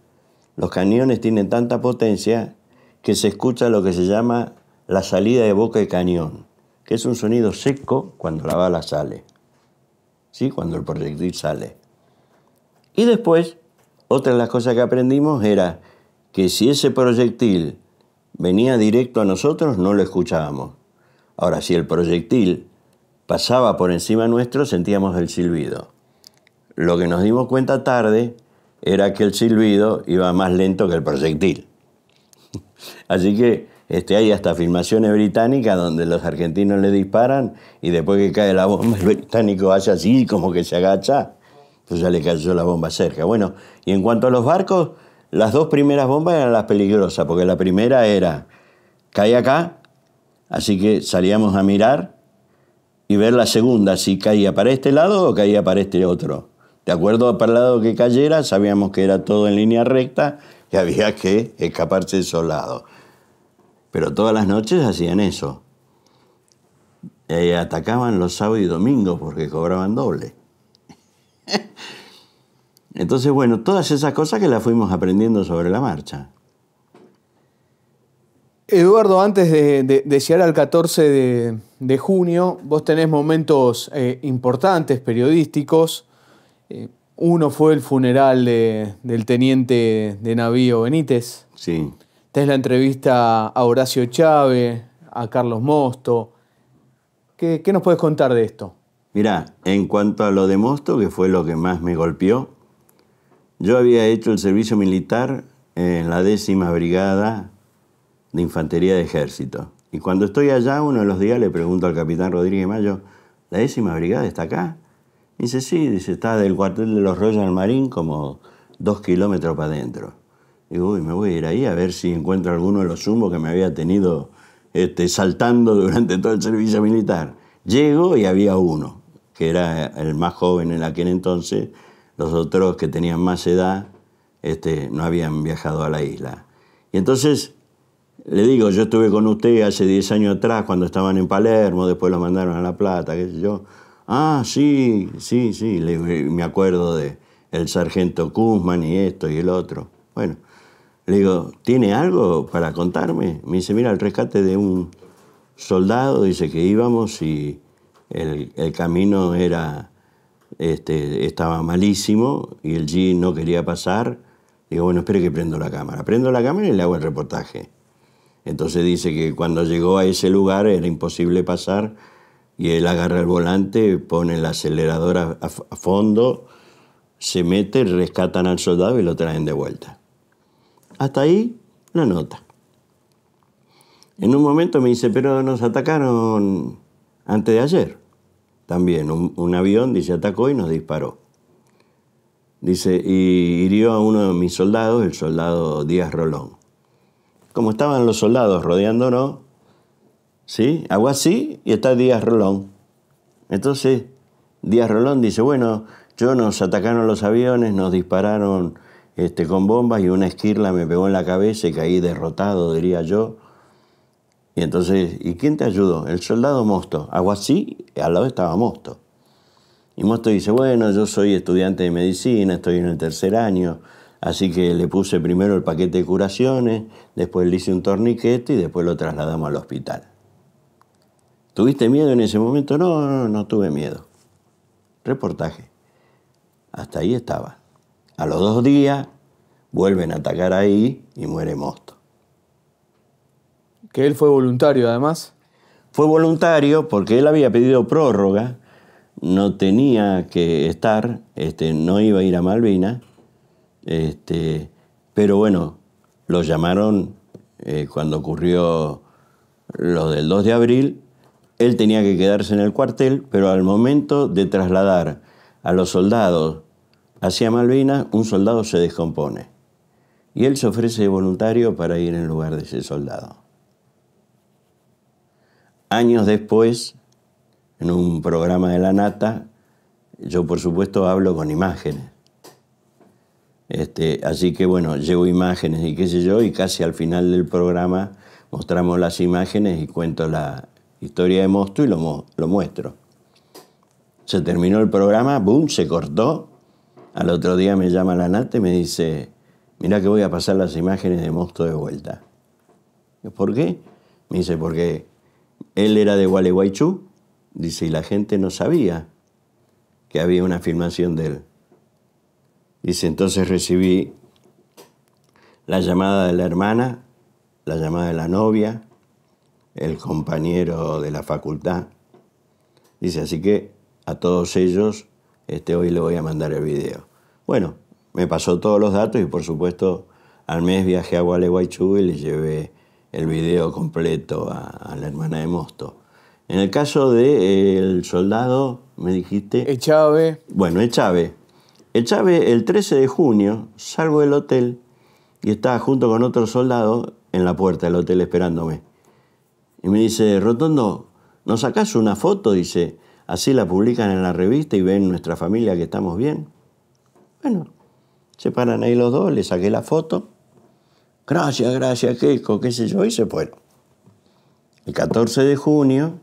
los cañones tienen tanta potencia que se escucha lo que se llama la salida de boca de cañón que es un sonido seco cuando la bala sale, ¿sí? cuando el proyectil sale. Y después, otra de las cosas que aprendimos era que si ese proyectil venía directo a nosotros, no lo escuchábamos. Ahora, si el proyectil pasaba por encima nuestro, sentíamos el silbido. Lo que nos dimos cuenta tarde era que el silbido iba más lento que el proyectil. Así que este, hay hasta filmaciones británicas donde los argentinos le disparan y después que cae la bomba el británico hace así como que se agacha, pues ya le cayó la bomba cerca. Bueno, y en cuanto a los barcos, las dos primeras bombas eran las peligrosas, porque la primera era, cae acá, así que salíamos a mirar y ver la segunda, si caía para este lado o caía para este otro. De acuerdo para el lado que cayera, sabíamos que era todo en línea recta y había que escaparse de esos lados. Pero todas las noches hacían eso. Eh, atacaban los sábados y domingos porque cobraban doble. Entonces, bueno, todas esas cosas que las fuimos aprendiendo sobre la marcha. Eduardo, antes de, desear llegar al 14 de, junio, vos tenés momentos eh, importantes periodísticos. Eh, uno fue el funeral del teniente de navío Benítez. Sí es la entrevista a Horacio Chávez, a Carlos Mosto. ¿Qué, ¿Qué, nos puedes contar de esto? Mirá, en cuanto a lo de Mosto, que fue lo que más me golpeó, yo había hecho el servicio militar en la décima brigada de infantería de ejército. Y cuando estoy allá, uno de los días le pregunto al capitán Rodríguez Mayo, ¿la décima brigada está acá? dice, sí, dice, está del cuartel de los Royal Marine como dos kilómetros para adentro. Digo, uy, me voy a ir ahí a ver si encuentro alguno de los humos que me había tenido este, saltando durante todo el servicio militar. Llego y había uno, que era el más joven en aquel entonces. Los otros que tenían más edad este, no habían viajado a la isla. Y entonces le digo, yo estuve con usted hace 10 años atrás cuando estaban en Palermo, después lo mandaron a La Plata, qué sé yo. Ah, sí, sí, sí, me acuerdo de el sargento Kuzman y esto y el otro. Bueno, le digo, ¿tiene algo para contarme? Me dice, mira, el rescate de un soldado, dice que íbamos y el, camino era, este, estaba malísimo y el G no quería pasar. Digo, bueno, espere que prendo la cámara. Prendo la cámara y le hago el reportaje. Entonces dice que cuando llegó a ese lugar era imposible pasar y él agarra el volante, pone el acelerador a fondo, se mete, rescatan al soldado y lo traen de vuelta. Hasta ahí la nota. En un momento me dice, pero nos atacaron antes de ayer. También un, avión, dice, atacó y nos disparó. Dice, y hirió a uno de mis soldados, el soldado Díaz Rolón. Como estaban los soldados rodeándonos, ¿sí? Hago así y está Díaz Rolón. Entonces, Díaz Rolón dice, bueno, yo nos atacaron los aviones, nos dispararon este, con bombas y una esquirla me pegó en la cabeza y caí derrotado, diría yo. Y entonces, ¿y quién te ayudó? El soldado Mosto. Hago así, al lado estaba Mosto. Y Mosto dice, bueno, yo soy estudiante de medicina, estoy en el tercer año, así que le puse primero el paquete de curaciones, después le hice un torniquete y después lo trasladamos al hospital. ¿Tuviste miedo en ese momento? No, no, no tuve miedo. Reportaje. Hasta ahí estaba. A los dos días vuelven a atacar ahí y muere Mosto. Que él fue voluntario además. Fue voluntario porque él había pedido prórroga, no tenía que estar, este, no iba a ir a Malvinas, este, pero bueno, lo llamaron eh, cuando ocurrió lo del 2 de abril, él tenía que quedarse en el cuartel, pero al momento de trasladar a los soldados Hacia Malvinas un soldado se descompone y él se ofrece de voluntario para ir en lugar de ese soldado. Años después, en un programa de la Nata, yo por supuesto hablo con imágenes. Este, así que bueno, llevo imágenes y qué sé yo, y casi al final del programa mostramos las imágenes y cuento la historia de Mosto y lo, lo muestro. Se terminó el programa, boom, se cortó al otro día me llama la Nate y me dice, mirá que voy a pasar las imágenes de Mosto de vuelta. ¿Por qué? Me dice, porque él era de Gualeguaychú, dice, y la gente no sabía que había una filmación de él. Dice, entonces recibí la llamada de la hermana, la llamada de la novia, el compañero de la facultad. Dice, así que a todos ellos este, hoy le voy a mandar el video. Bueno, me pasó todos los datos y por supuesto al mes viajé a Gualeguaychú y le llevé el video completo a, la hermana de Mosto. En el caso del eh, soldado, me dijiste... Chávez. Bueno, El Chávez, el 13 de junio salgo del hotel y estaba junto con otro soldado en la puerta del hotel esperándome. Y me dice, Rotondo, ¿nos sacas una foto? Dice, así la publican en la revista y ven nuestra familia que estamos bien. Bueno, se paran ahí los dos, le saqué la foto. Gracias, gracias, Keiko, qué sé yo, y se fueron. El 14 de junio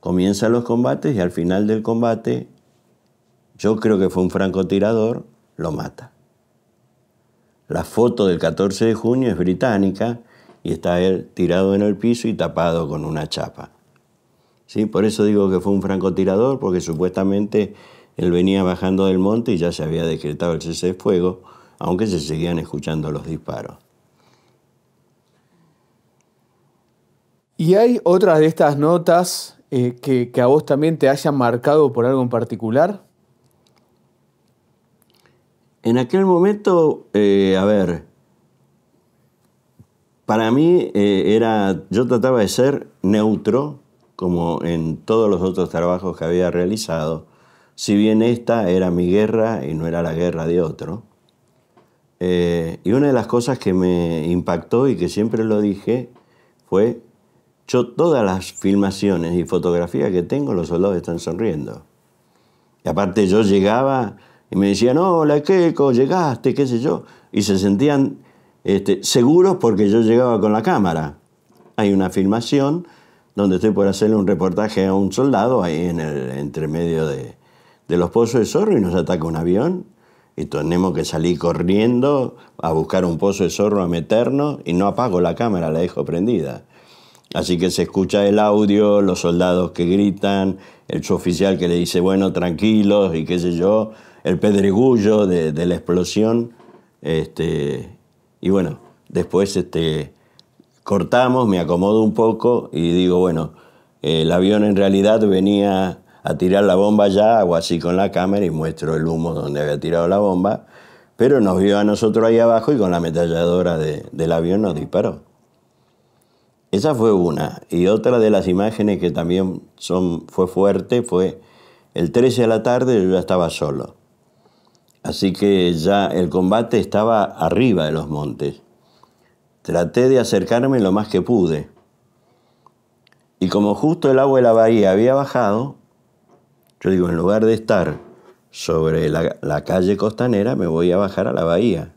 comienzan los combates y al final del combate, yo creo que fue un francotirador, lo mata. La foto del 14 de junio es británica y está él tirado en el piso y tapado con una chapa. Por eso digo que fue un francotirador, porque supuestamente él venía bajando del monte y ya se había decretado el cese de fuego, aunque se seguían escuchando los disparos. ¿Y hay otras de estas notas eh, que, a vos también te hayan marcado por algo en particular? En aquel momento, eh, a ver, para mí eh, era, yo trataba de ser neutro, como en todos los otros trabajos que había realizado, si bien esta era mi guerra y no era la guerra de otro. Eh, y una de las cosas que me impactó y que siempre lo dije fue, yo todas las filmaciones y fotografías que tengo, los soldados están sonriendo. Y aparte yo llegaba y me decían, hola Keiko, llegaste, qué sé yo. Y se sentían este, seguros porque yo llegaba con la cámara. Hay una filmación donde estoy por hacerle un reportaje a un soldado ahí en el entremedio de, los pozos de zorro y nos ataca un avión y tenemos que salir corriendo a buscar un pozo de zorro a meternos y no apago la cámara, la dejo prendida. Así que se escucha el audio, los soldados que gritan, el oficial que le dice, bueno, tranquilos y qué sé yo, el pedregullo de, de la explosión. Este, y bueno, después este, Cortamos, me acomodo un poco y digo, bueno, el avión en realidad venía a tirar la bomba ya, hago así con la cámara y muestro el humo donde había tirado la bomba, pero nos vio a nosotros ahí abajo y con la metalladora del avión nos disparó. Esa fue una. Y otra de las imágenes que también son, fue fuerte fue el 13 de la tarde yo ya estaba solo. Así que ya el combate estaba arriba de los montes. Traté de acercarme lo más que pude. Y como justo el agua de la bahía había bajado, yo digo, en lugar de estar sobre la, calle costanera, me voy a bajar a la bahía,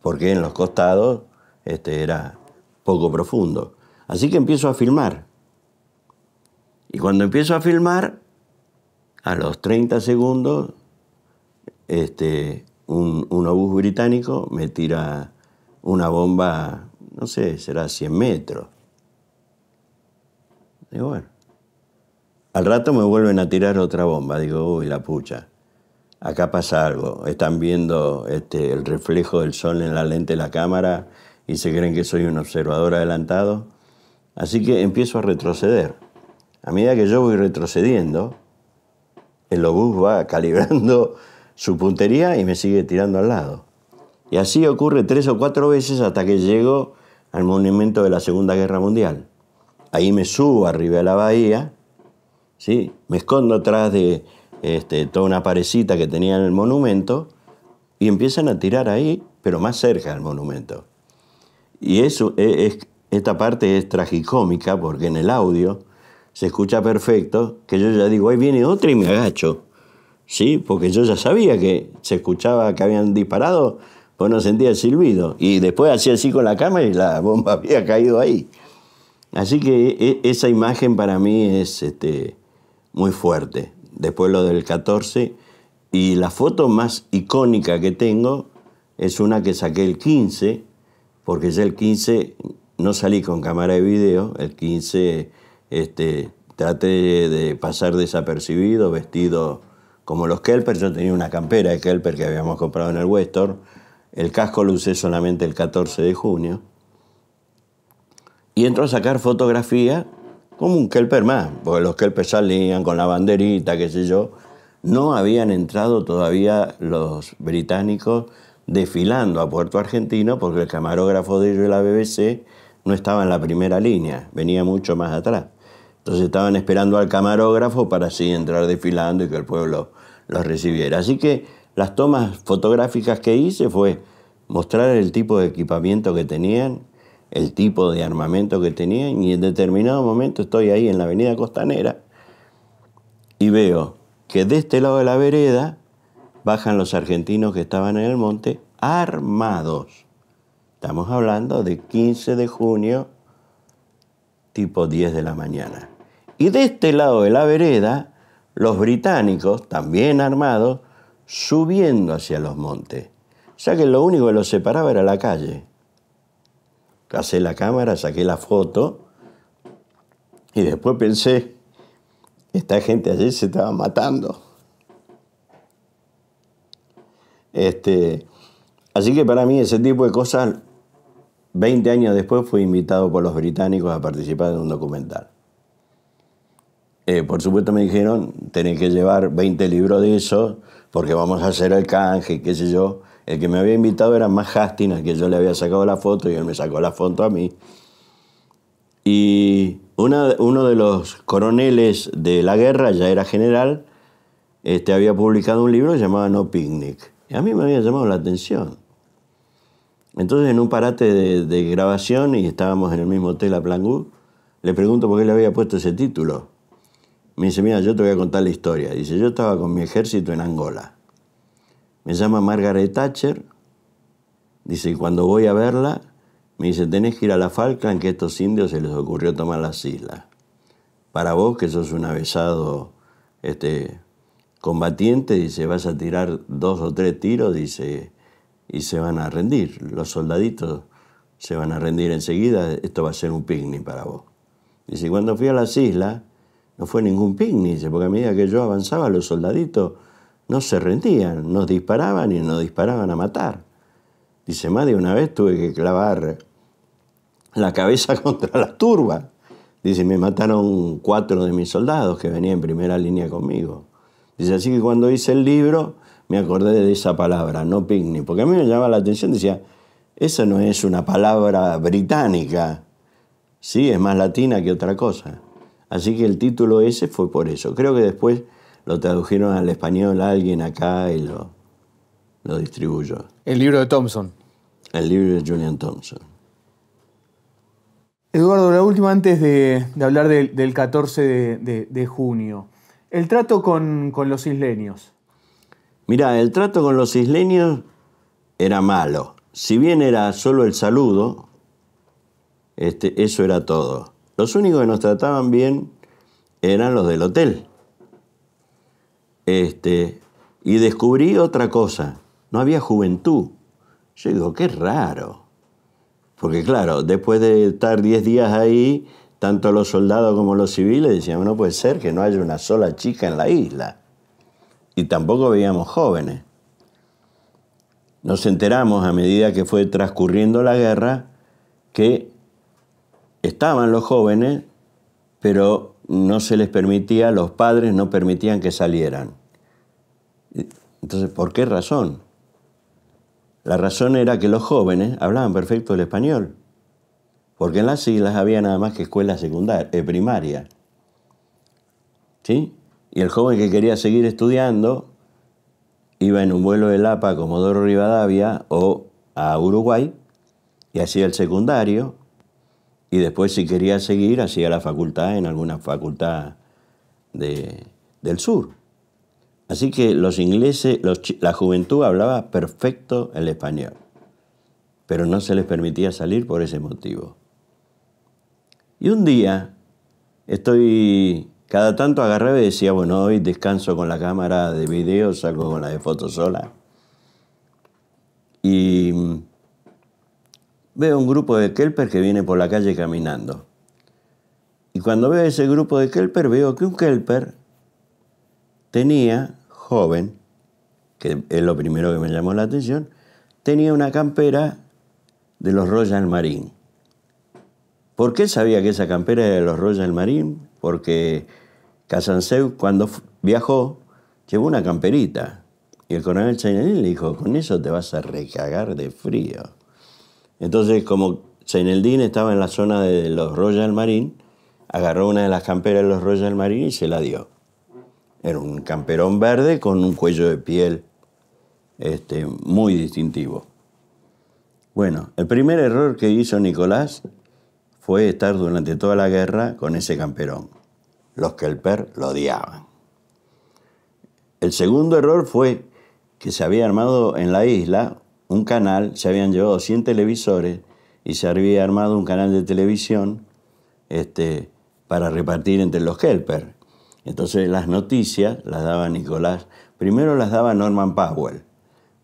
porque en los costados este, era poco profundo. Así que empiezo a filmar. Y cuando empiezo a filmar, a los 30 segundos, este, un, un obús británico me tira una bomba no sé, será 100 metros. Digo, bueno. Al rato me vuelven a tirar otra bomba. Digo, uy, la pucha. Acá pasa algo. Están viendo este, el reflejo del sol en la lente de la cámara y se creen que soy un observador adelantado. Así que empiezo a retroceder. A medida que yo voy retrocediendo, el obús va calibrando su puntería y me sigue tirando al lado. Y así ocurre tres o cuatro veces hasta que llego al monumento de la Segunda Guerra Mundial. Ahí me subo arriba a la bahía, ¿sí? me escondo atrás de este, toda una parecita que tenía en el monumento y empiezan a tirar ahí, pero más cerca del monumento. Y eso e, es, esta parte es tragicómica porque en el audio se escucha perfecto que yo ya digo, ahí viene otra y me agacho. ¿Sí? Porque yo ya sabía que se escuchaba que habían disparado pues no sentía el silbido. Y después hacía así con la cámara y la bomba había caído ahí. Así que e, e, esa imagen para mí es este, muy fuerte. Después lo del 14 y la foto más icónica que tengo es una que saqué el 15, porque ya el 15 no salí con cámara de video, el 15 este, traté de pasar desapercibido, vestido como los Kelper, yo tenía una campera de Kelper que habíamos comprado en el Westor el casco lo usé solamente el 14 de junio. Y entró a sacar fotografía como un kelper más, porque los kelpers salían con la banderita, qué sé yo. No habían entrado todavía los británicos desfilando a Puerto Argentino porque el camarógrafo de ellos la BBC no estaba en la primera línea, venía mucho más atrás. Entonces estaban esperando al camarógrafo para así entrar desfilando y que el pueblo los recibiera. Así que las tomas fotográficas que hice fue mostrar el tipo de equipamiento que tenían, el tipo de armamento que tenían y en determinado momento estoy ahí en la avenida costanera y veo que de este lado de la vereda bajan los argentinos que estaban en el monte armados. Estamos hablando de 15 de junio, tipo 10 de la mañana. Y de este lado de la vereda, los británicos, también armados, subiendo hacia los montes, ya que lo único que los separaba era la calle. Casé la cámara, saqué la foto y después pensé, esta gente allí se estaba matando. Este, así que para mí ese tipo de cosas, 20 años después fui invitado por los británicos a participar en un documental. Eh, por supuesto me dijeron, tenés que llevar 20 libros de eso porque vamos a hacer el canje, qué sé yo. El que me había invitado era más Hastings, que yo le había sacado la foto y él me sacó la foto a mí. Y uno de los coroneles de la guerra, ya era general, este, había publicado un libro llamado No Picnic. Y a mí me había llamado la atención. Entonces, en un parate de, de grabación, y estábamos en el mismo hotel a Plangú, le pregunto por qué le había puesto ese título. Me dice, mira, yo te voy a contar la historia. Dice, yo estaba con mi ejército en Angola. Me llama Margaret Thatcher. Dice, y cuando voy a verla, me dice, tenés que ir a la Falkland, que a estos indios se les ocurrió tomar las islas. Para vos, que sos un avesado este, combatiente, dice, vas a tirar dos o tres tiros, dice, y se van a rendir. Los soldaditos se van a rendir enseguida, esto va a ser un picnic para vos. Dice, cuando fui a las islas, no fue ningún picnic, porque a medida que yo avanzaba, los soldaditos no se rendían, nos disparaban y nos disparaban a matar. Dice, más de una vez tuve que clavar la cabeza contra la turba. Dice, me mataron cuatro de mis soldados que venían en primera línea conmigo. Dice, así que cuando hice el libro me acordé de esa palabra, no picnic, porque a mí me llamaba la atención, decía, esa no es una palabra británica, sí, es más latina que otra cosa. Así que el título ese fue por eso. Creo que después lo tradujeron al español a alguien acá y lo, lo distribuyó. El libro de Thompson. El libro de Julian Thompson. Eduardo, la última antes de, hablar del 14 de, junio. El trato con, los isleños. Mirá, el trato con los isleños era malo. Si bien era solo el saludo, este, eso era todo. Los únicos que nos trataban bien eran los del hotel. Este, y descubrí otra cosa, no había juventud. Yo digo, qué raro. Porque claro, después de estar 10 días ahí, tanto los soldados como los civiles decían, no puede ser que no haya una sola chica en la isla. Y tampoco veíamos jóvenes. Nos enteramos a medida que fue transcurriendo la guerra que estaban los jóvenes, pero no se les permitía, los padres no permitían que salieran. Entonces, ¿por qué razón? La razón era que los jóvenes hablaban perfecto el español, porque en las islas había nada más que escuela secundaria, eh, primaria. ¿Sí? Y el joven que quería seguir estudiando iba en un vuelo de Lapa a Comodoro Rivadavia o a Uruguay y hacía el secundario y después, si quería seguir, hacía la facultad en alguna facultad del sur. Así que los ingleses, la juventud hablaba perfecto el español, pero no se les permitía salir por ese motivo. Y un día, estoy, cada tanto agarraba y decía, bueno, hoy descanso con la cámara de video, salgo con la de fotos sola. Y veo un grupo de kelpers que viene por la calle caminando. Y cuando veo ese grupo de kelpers, veo que un kelper tenía, joven, que es lo primero que me llamó la atención, tenía una campera de los Royal Marine. ¿Por qué sabía que esa campera era de los Royal Marine? Porque Casanseu, cuando viajó, llevó una camperita. Y el coronel Chainalín le dijo, con eso te vas a recagar de frío. Entonces, como Seineldín estaba en la zona de los Royal Marine, agarró una de las camperas de los Royal Marines y se la dio. Era un camperón verde con un cuello de piel este, muy distintivo. Bueno, el primer error que hizo Nicolás fue estar durante toda la guerra con ese camperón. Los Kelper lo odiaban. El segundo error fue que se había armado en la isla un canal, se habían llevado 100 televisores y se había armado un canal de televisión este, para repartir entre los kelpers. Entonces las noticias las daba Nicolás, primero las daba Norman Powell,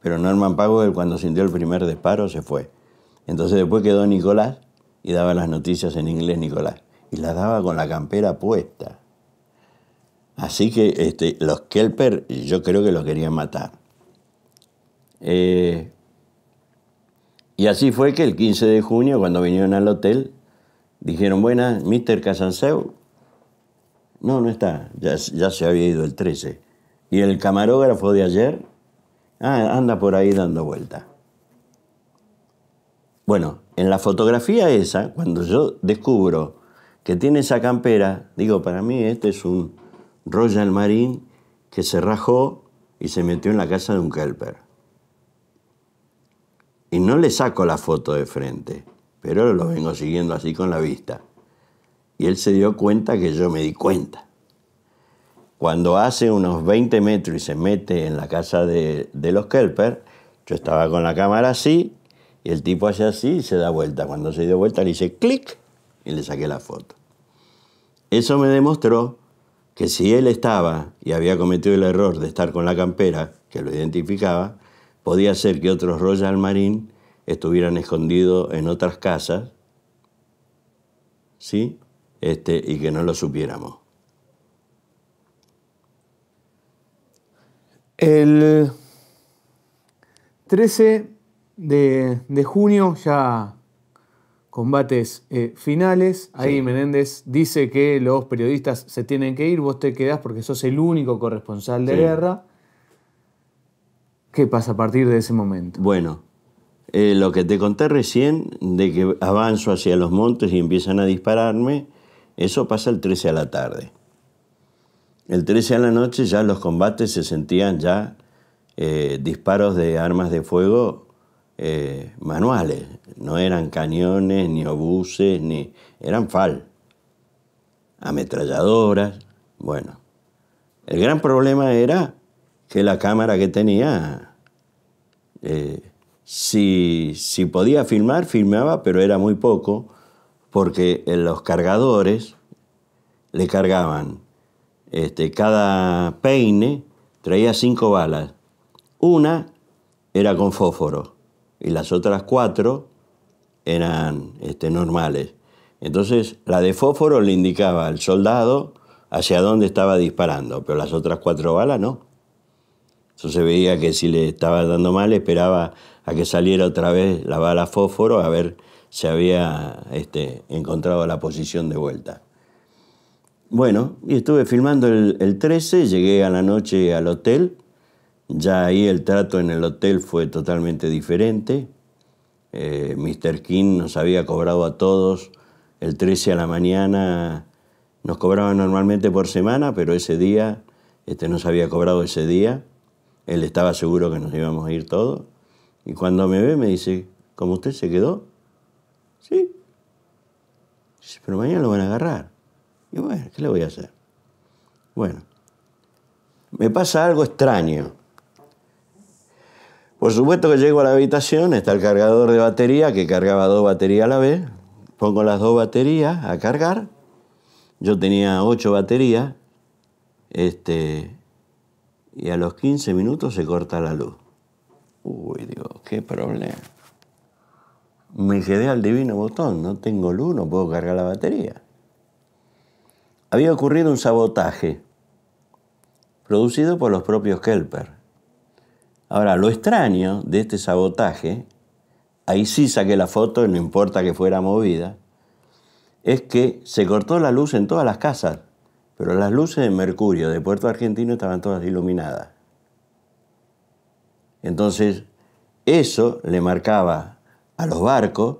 pero Norman Powell cuando sintió el primer disparo se fue. Entonces después quedó Nicolás y daba las noticias en inglés Nicolás, y las daba con la campera puesta. Así que este, los Kelper yo creo que lo querían matar. Eh, y así fue que el 15 de junio, cuando vinieron al hotel, dijeron, buenas, Mr. Casanseu. No, no está, ya, se había ido el 13. Y el camarógrafo de ayer, ah, anda por ahí dando vuelta. Bueno, en la fotografía esa, cuando yo descubro que tiene esa campera, digo, para mí este es un Royal Marine que se rajó y se metió en la casa de un kelper y no le saco la foto de frente, pero lo vengo siguiendo así con la vista. Y él se dio cuenta que yo me di cuenta. Cuando hace unos 20 metros y se mete en la casa de, de los Kelper, yo estaba con la cámara así, y el tipo hace así y se da vuelta. Cuando se dio vuelta le hice clic y le saqué la foto. Eso me demostró que si él estaba y había cometido el error de estar con la campera, que lo identificaba, podía ser que otros Royal Marine estuvieran escondidos en otras casas, ¿sí? Este, y que no lo supiéramos. El 13 de, junio ya combates eh, finales. Ahí Menéndez dice que los periodistas se tienen que ir, vos te quedás porque sos el único corresponsal de guerra. ¿Qué pasa a partir de ese momento? Bueno, eh, lo que te conté recién, de que avanzo hacia los montes y empiezan a dispararme, eso pasa el 13 a la tarde. El 13 a la noche ya los combates se sentían ya eh, disparos de armas de fuego eh, manuales. No eran cañones, ni obuses, ni... eran FAL. Ametralladoras. Bueno, el gran problema era que la cámara que tenía eh, si, si podía filmar, filmaba, pero era muy poco, porque en eh, los cargadores le cargaban este, cada peine traía cinco balas. Una era con fósforo y las otras cuatro eran este, normales. Entonces la de fósforo le indicaba al soldado hacia dónde estaba disparando, pero las otras cuatro balas no. Entonces veía que si le estaba dando mal, esperaba a que saliera otra vez la bala fósforo a ver si había este, encontrado la posición de vuelta. Bueno, y estuve filmando el, 13, llegué a la noche al hotel, ya ahí el trato en el hotel fue totalmente diferente. Eh, Mr. King nos había cobrado a todos el 13 a la mañana, nos cobraban normalmente por semana, pero ese día, este nos había cobrado ese día. Él estaba seguro que nos íbamos a ir todos. Y cuando me ve me dice, ¿cómo usted se quedó? Sí. Dice, pero mañana lo van a agarrar. Y bueno, ¿qué le voy a hacer? Bueno, me pasa algo extraño. Por supuesto que llego a la habitación, está el cargador de batería, que cargaba dos baterías a la vez. Pongo las dos baterías a cargar. Yo tenía ocho baterías. Este, y a los 15 minutos se corta la luz. Uy, digo, qué problema. Me quedé al divino botón, no tengo luz, no puedo cargar la batería. Había ocurrido un sabotaje producido por los propios Kelper. Ahora, lo extraño de este sabotaje, ahí sí saqué la foto, no importa que fuera movida, es que se cortó la luz en todas las casas pero las luces de Mercurio de Puerto Argentino estaban todas iluminadas. Entonces, eso le marcaba a los barcos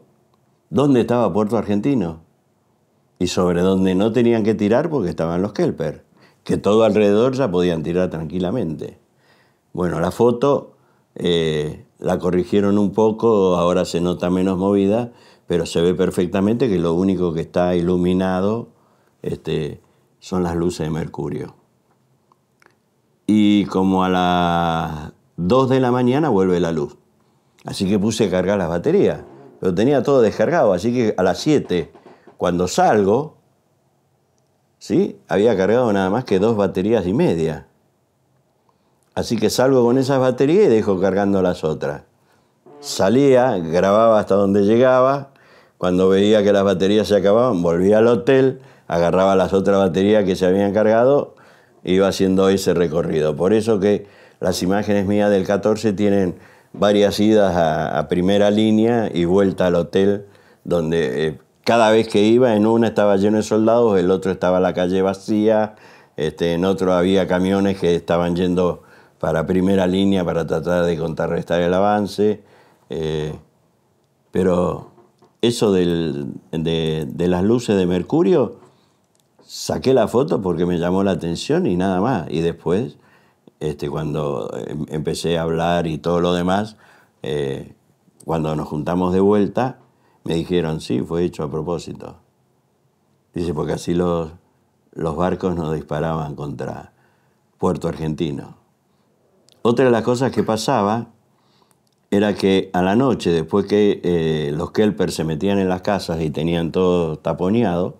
dónde estaba Puerto Argentino y sobre dónde no tenían que tirar porque estaban los kelpers, que todo alrededor ya podían tirar tranquilamente. Bueno, la foto eh, la corrigieron un poco, ahora se nota menos movida, pero se ve perfectamente que lo único que está iluminado este, son las luces de Mercurio. Y como a las 2 de la mañana vuelve la luz. Así que puse a cargar las baterías. Pero tenía todo descargado, así que a las 7, cuando salgo, ¿sí? había cargado nada más que dos baterías y media. Así que salgo con esas baterías y dejo cargando las otras. Salía, grababa hasta donde llegaba, cuando veía que las baterías se acababan, volvía al hotel, agarraba las otras baterías que se habían cargado e iba haciendo ese recorrido. Por eso que las imágenes mías del 14 tienen varias idas a, primera línea y vuelta al hotel, donde eh, cada vez que iba, en una estaba lleno de soldados, el otro estaba la calle vacía, este, en otro había camiones que estaban yendo para primera línea para tratar de contrarrestar el avance. Eh, pero eso de, las luces de mercurio saqué la foto porque me llamó la atención y nada más. Y después, este, cuando em, empecé a hablar y todo lo demás, eh, cuando nos juntamos de vuelta, me dijeron, sí, fue hecho a propósito. Dice, porque así los, barcos nos disparaban contra Puerto Argentino. Otra de las cosas que pasaba era que a la noche, después que eh, los kelpers se metían en las casas y tenían todo taponeado,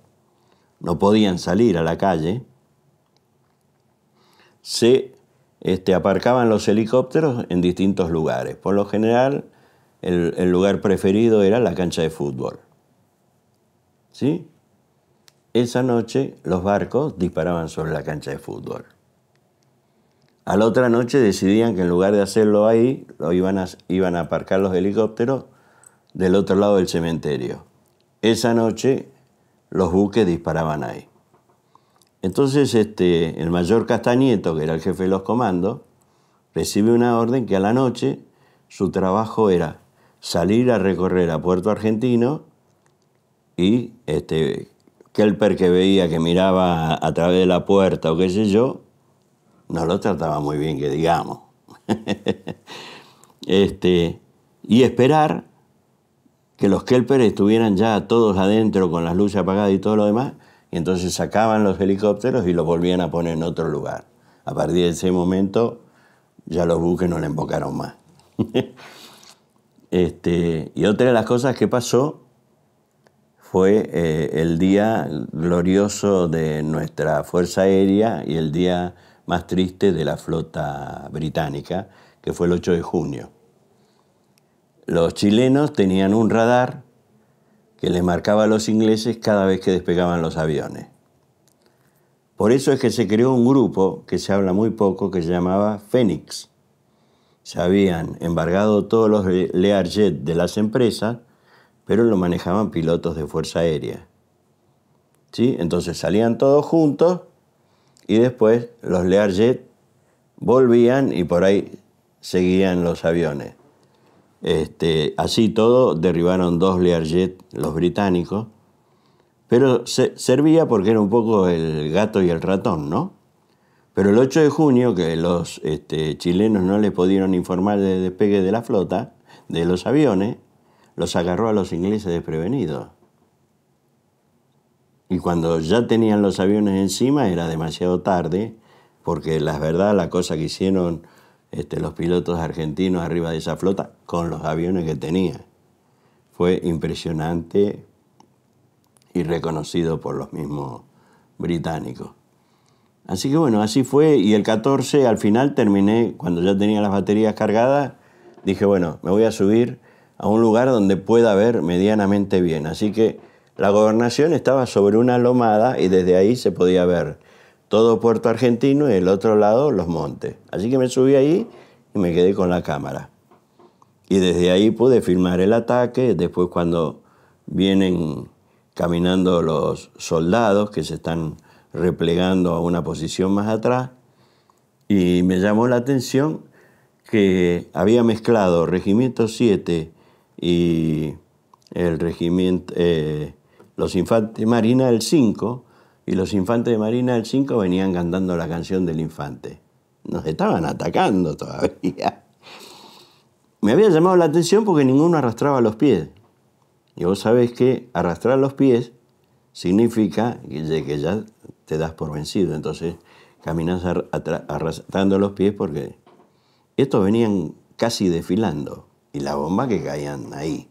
no podían salir a la calle, se este, aparcaban los helicópteros en distintos lugares. Por lo general, el, lugar preferido era la cancha de fútbol. ¿Sí? Esa noche los barcos disparaban sobre la cancha de fútbol. A la otra noche decidían que en lugar de hacerlo ahí, iban iban a aparcar los helicópteros del otro lado del cementerio. Esa noche los buques disparaban ahí. Entonces este, el mayor Castañeto, que era el jefe de los comandos, recibe una orden que a la noche su trabajo era salir a recorrer a Puerto Argentino y este, Kelper que veía que miraba a través de la puerta o qué sé yo, no lo trataba muy bien, que digamos. este, y esperar que los kelpers estuvieran ya todos adentro con las luces apagadas y todo lo demás, y entonces sacaban los helicópteros y los volvían a poner en otro lugar. A partir de ese momento ya los buques no le embocaron más. este, y otra de las cosas que pasó fue eh, el día glorioso de nuestra Fuerza Aérea y el día más triste de la flota británica, que fue el 8 de junio. Los chilenos tenían un radar que les marcaba a los ingleses cada vez que despegaban los aviones. Por eso es que se creó un grupo que se habla muy poco que se llamaba Fénix. Se habían embargado todos los Learjet de las empresas, pero lo manejaban pilotos de Fuerza Aérea. ¿Sí? Entonces salían todos juntos y después los Learjet volvían y por ahí seguían los aviones. Este, así todo, derribaron dos Learjet los británicos, pero servía porque era un poco el gato y el ratón, ¿no? Pero el 8 de junio, que los este, chilenos no les pudieron informar del despegue de la flota, de los aviones, los agarró a los ingleses desprevenidos. Y cuando ya tenían los aviones encima era demasiado tarde, porque la verdad la cosa que hicieron este, los pilotos argentinos arriba de esa flota con los aviones que tenía. Fue impresionante y reconocido por los mismos británicos. Así que bueno, así fue y el 14 al final terminé, cuando ya tenía las baterías cargadas, dije, bueno, me voy a subir a un lugar donde pueda ver medianamente bien. Así que la gobernación estaba sobre una lomada y desde ahí se podía ver todo Puerto Argentino y el otro lado los montes. Así que me subí ahí y me quedé con la cámara. Y desde ahí pude filmar el ataque, después cuando vienen caminando los soldados que se están replegando a una posición más atrás, y me llamó la atención que había mezclado Regimiento 7 y el regimiento, eh, los infantes marina del 5, y los infantes de Marina del 5 venían cantando la canción del infante. Nos estaban atacando todavía. Me había llamado la atención porque ninguno arrastraba los pies. Y vos sabés que arrastrar los pies significa que ya te das por vencido. Entonces caminas arrastrando los pies porque estos venían casi desfilando y la bomba que caían ahí.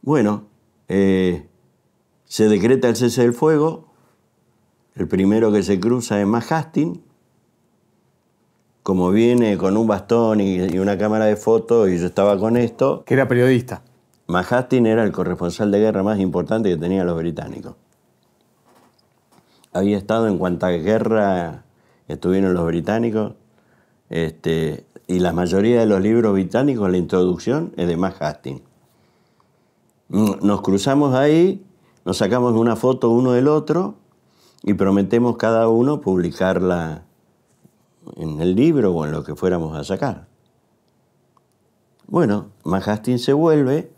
Bueno, eh, se decreta el cese del fuego, el primero que se cruza es Mahastin, como viene con un bastón y, una cámara de fotos, y yo estaba con esto. Que era periodista. Mahastin era el corresponsal de guerra más importante que tenían los británicos. Había estado en cuanta guerra estuvieron los británicos, este, y la mayoría de los libros británicos, la introducción es de Mahastin. Nos cruzamos ahí nos sacamos una foto uno del otro y prometemos cada uno publicarla en el libro o en lo que fuéramos a sacar. Bueno, Mahastin se vuelve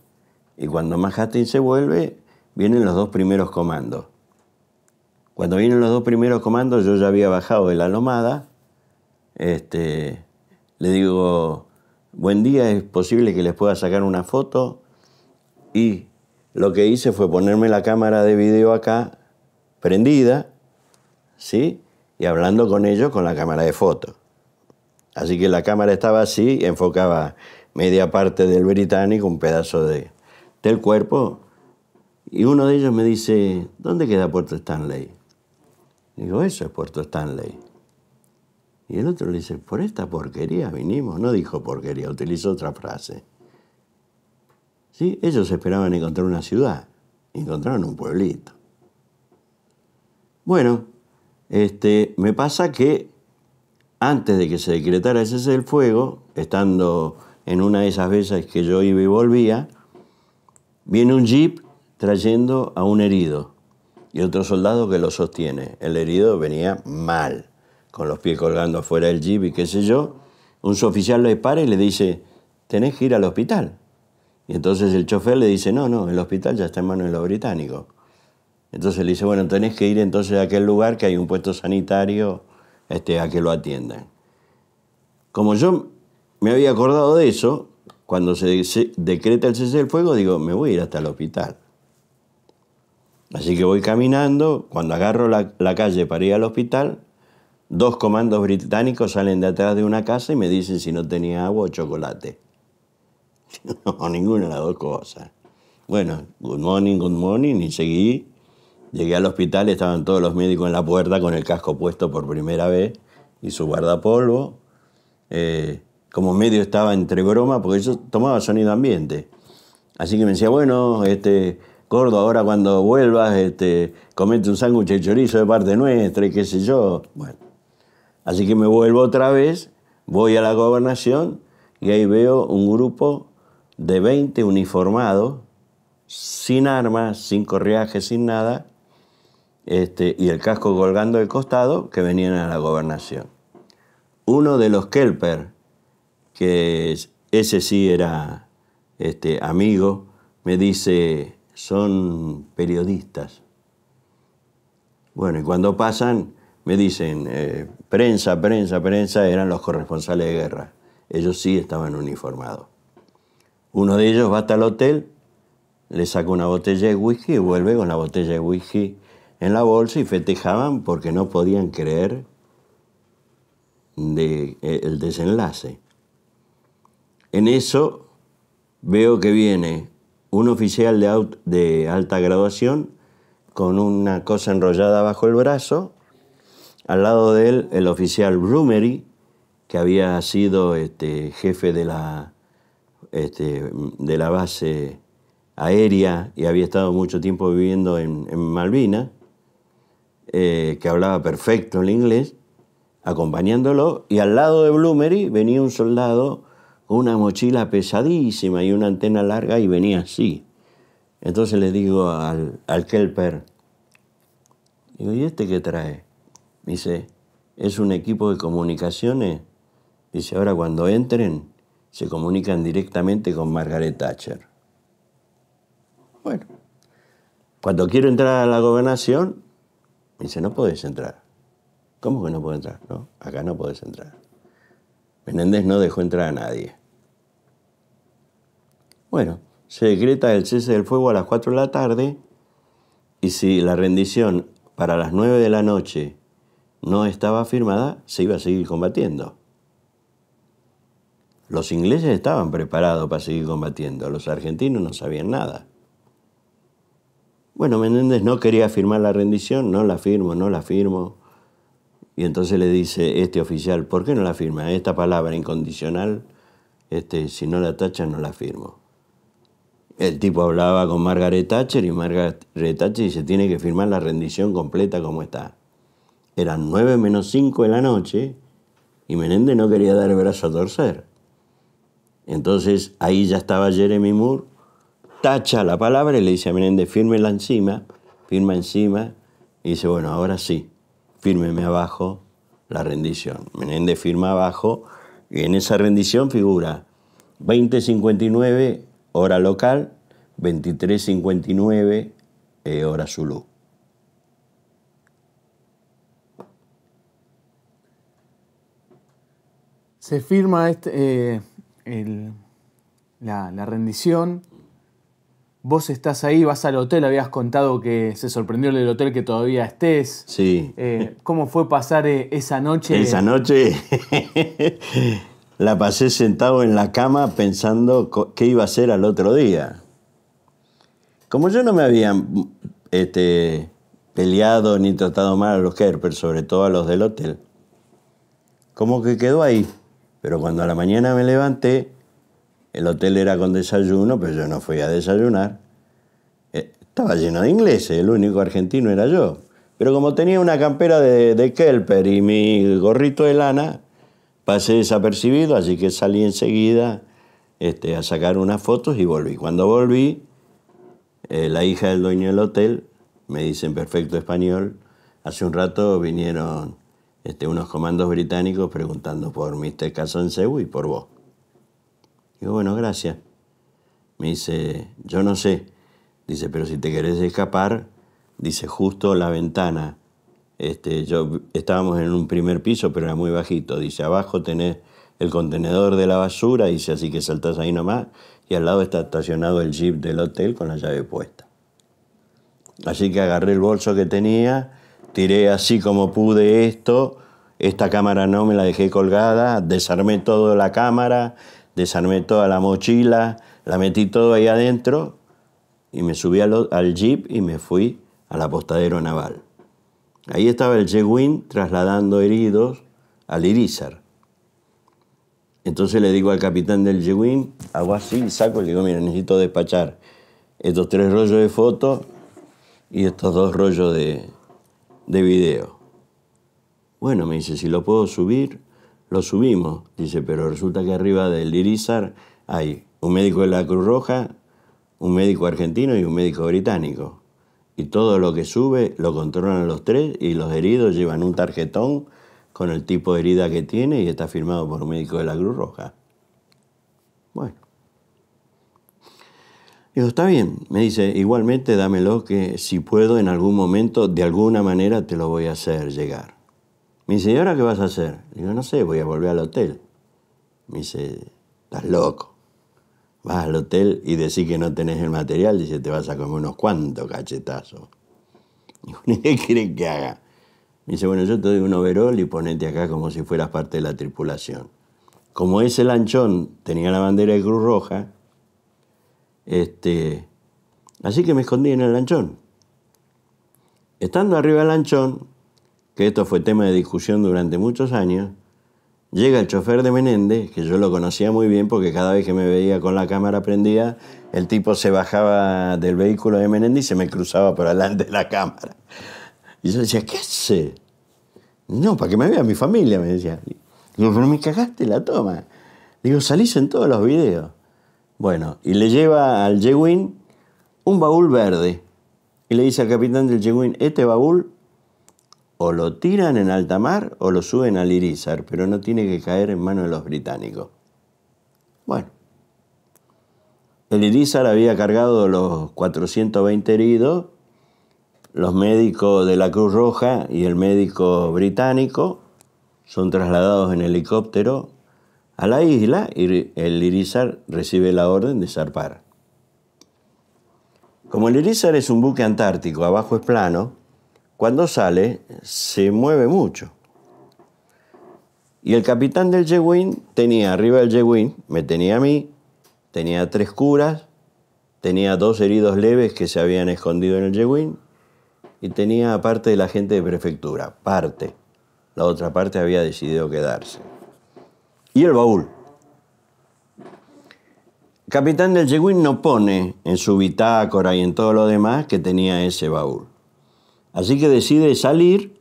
y cuando Mahastin se vuelve vienen los dos primeros comandos. Cuando vienen los dos primeros comandos yo ya había bajado de la lomada. Este, le digo, buen día, es posible que les pueda sacar una foto y lo que hice fue ponerme la cámara de video acá prendida, ¿sí? Y hablando con ellos con la cámara de foto. Así que la cámara estaba así, enfocaba media parte del británico, un pedazo del cuerpo, y uno de ellos me dice, ¿dónde queda Puerto Stanley? Digo, eso es Puerto Stanley. Y el otro le dice, por esta porquería vinimos. No dijo porquería, utilizó otra frase. ¿Sí? Ellos esperaban encontrar una ciudad, encontraron un pueblito. Bueno, este, me pasa que antes de que se decretara ese cese del fuego, estando en una de esas veces que yo iba y volvía, viene un jeep trayendo a un herido y otro soldado que lo sostiene. El herido venía mal, con los pies colgando afuera del jeep y qué sé yo. Un oficial lo para y le dice, tenés que ir al hospital. Y entonces el chofer le dice, no, no, el hospital ya está en manos de los británicos. Entonces le dice, bueno, tenés que ir entonces a aquel lugar que hay un puesto sanitario este, a que lo atiendan. Como yo me había acordado de eso, cuando se, decreta el cese del fuego, digo, me voy a ir hasta el hospital. Así que voy caminando, cuando agarro la, la calle para ir al hospital, dos comandos británicos salen de atrás de una casa y me dicen si no tenía agua o chocolate. No, ninguna de las dos cosas. Bueno, good morning, good morning, y seguí. Llegué al hospital, estaban todos los médicos en la puerta con el casco puesto por primera vez y su guardapolvo. Eh, como medio estaba entre broma, porque yo tomaba sonido ambiente. Así que me decía, bueno, este, Gordo, ahora cuando vuelvas, este, comete un sándwich de chorizo de parte nuestra y qué sé yo. Bueno, así que me vuelvo otra vez, voy a la gobernación y ahí veo un grupo de 20 uniformados, sin armas, sin correaje, sin nada, este, y el casco colgando del costado, que venían a la gobernación. Uno de los Kelper, que ese sí era este, amigo, me dice, son periodistas. Bueno, y cuando pasan, me dicen, eh, prensa, prensa, prensa, eran los corresponsales de guerra. Ellos sí estaban uniformados. Uno de ellos va hasta el hotel, le saca una botella de whisky y vuelve con la botella de whisky en la bolsa y festejaban porque no podían creer de, eh, el desenlace. En eso veo que viene un oficial de, de alta graduación con una cosa enrollada bajo el brazo, al lado de él el oficial Brumery, que había sido este, jefe de la este, de la base aérea y había estado mucho tiempo viviendo en, Malvina, eh, que hablaba perfecto el inglés, acompañándolo, y al lado de Bloomery venía un soldado con una mochila pesadísima y una antena larga y venía así. Entonces le digo al, al Kelper, ¿y este qué trae? Dice, es un equipo de comunicaciones. Dice, ahora cuando entren, se comunican directamente con Margaret Thatcher. Bueno, cuando quiero entrar a la gobernación, me dice, no podés entrar. ¿Cómo que no puedo entrar? No, acá no podés entrar. Menéndez no dejó entrar a nadie. Bueno, se decreta el cese del fuego a las 4 de la tarde y si la rendición para las 9 de la noche no estaba firmada, se iba a seguir combatiendo. Los ingleses estaban preparados para seguir combatiendo, los argentinos no sabían nada. Bueno, Menéndez no quería firmar la rendición, no la firmo, no la firmo. Y entonces le dice este oficial, ¿por qué no la firma? Esta palabra incondicional, este, si no la tacha no la firmo. El tipo hablaba con Margaret Thatcher y Margaret Thatcher dice, tiene que firmar la rendición completa como está. Eran 9 menos 5 de la noche y Menéndez no quería dar el brazo a torcer. Entonces ahí ya estaba Jeremy Moore, tacha la palabra y le dice a Menéndez, fírmela encima, firma encima, y dice, bueno, ahora sí, fírmeme abajo la rendición. Menéndez firma abajo y en esa rendición figura 2059 hora local, 2359 eh, hora Zulu. Se firma este... Eh, la, rendición. Vos estás ahí, vas al hotel, habías contado que se sorprendió el del hotel que todavía estés. Sí. Eh, ¿Cómo fue pasar eh, esa noche? Esa noche la pasé sentado en la cama pensando qué iba a hacer al otro día. Como yo no me había este, peleado ni tratado mal a los Kerper, sobre todo a los del hotel, como que quedó ahí pero cuando a la mañana me levanté, el hotel era con desayuno, pero yo no fui a desayunar. Eh, estaba lleno de ingleses, el único argentino era yo. Pero como tenía una campera de, Kelper y mi gorrito de lana, pasé desapercibido, así que salí enseguida este, a sacar unas fotos y volví. Cuando volví, eh, la hija del dueño del hotel me dice en perfecto español, hace un rato vinieron este, unos comandos británicos preguntando por Mr. Casanseu y por vos. Digo, bueno, gracias. Me dice, yo no sé. Dice, pero si te querés escapar, dice, justo la ventana. Este, yo, estábamos en un primer piso, pero era muy bajito. Dice, abajo tenés el contenedor de la basura, dice, así que saltás ahí nomás. Y al lado está estacionado el jeep del hotel con la llave puesta. Así que agarré el bolso que tenía tiré así como pude esto, esta cámara no me la dejé colgada, desarmé toda la cámara, desarmé toda la mochila, la metí todo ahí adentro y me subí al, jeep y me fui al apostadero naval. Ahí estaba el Jewin trasladando heridos al Irizar. Entonces le digo al capitán del Jewin, hago así, saco y le digo, mira, necesito despachar estos tres rollos de fotos y estos dos rollos de, de video. Bueno, me dice, si lo puedo subir, lo subimos. Dice, pero resulta que arriba del Irizar hay un médico de la Cruz Roja, un médico argentino y un médico británico. Y todo lo que sube lo controlan los tres y los heridos llevan un tarjetón con el tipo de herida que tiene y está firmado por un médico de la Cruz Roja. Bueno, Digo, está bien, me dice, igualmente dámelo que si puedo en algún momento, de alguna manera te lo voy a hacer llegar. Me dice, ¿y ahora qué vas a hacer? Digo, no sé, voy a volver al hotel. Me dice, estás loco. Vas al hotel y decís que no tenés el material, dice, te vas a comer unos cuantos cachetazos. Digo, ¿qué quieren que haga? Me dice, bueno, yo te doy un overol y ponete acá como si fueras parte de la tripulación. Como ese lanchón tenía la bandera de Cruz Roja, este, así que me escondí en el lanchón. Estando arriba del lanchón, que esto fue tema de discusión durante muchos años, llega el chofer de Menéndez, que yo lo conocía muy bien porque cada vez que me veía con la cámara prendida, el tipo se bajaba del vehículo de Menéndez y se me cruzaba por delante de la cámara. Y yo decía, ¿qué hace? No, para que me vea mi familia, me decía. Digo, pero me cagaste la toma. Digo, salís en todos los videos. Bueno, y le lleva al Yewin un baúl verde. Y le dice al capitán del Yewin, este baúl o lo tiran en alta mar o lo suben al Irizar, pero no tiene que caer en manos de los británicos. Bueno, el Irizar había cargado los 420 heridos, los médicos de la Cruz Roja y el médico británico son trasladados en helicóptero a la isla, el Irizar recibe la orden de zarpar. Como el Irizar es un buque antártico, abajo es plano, cuando sale se mueve mucho. Y el capitán del yeguín tenía arriba del yeguín, me tenía a mí, tenía tres curas, tenía dos heridos leves que se habían escondido en el yeguín y tenía parte de la gente de prefectura, parte. La otra parte había decidido quedarse y el baúl. Capitán del Yeguín no pone en su bitácora y en todo lo demás que tenía ese baúl. Así que decide salir.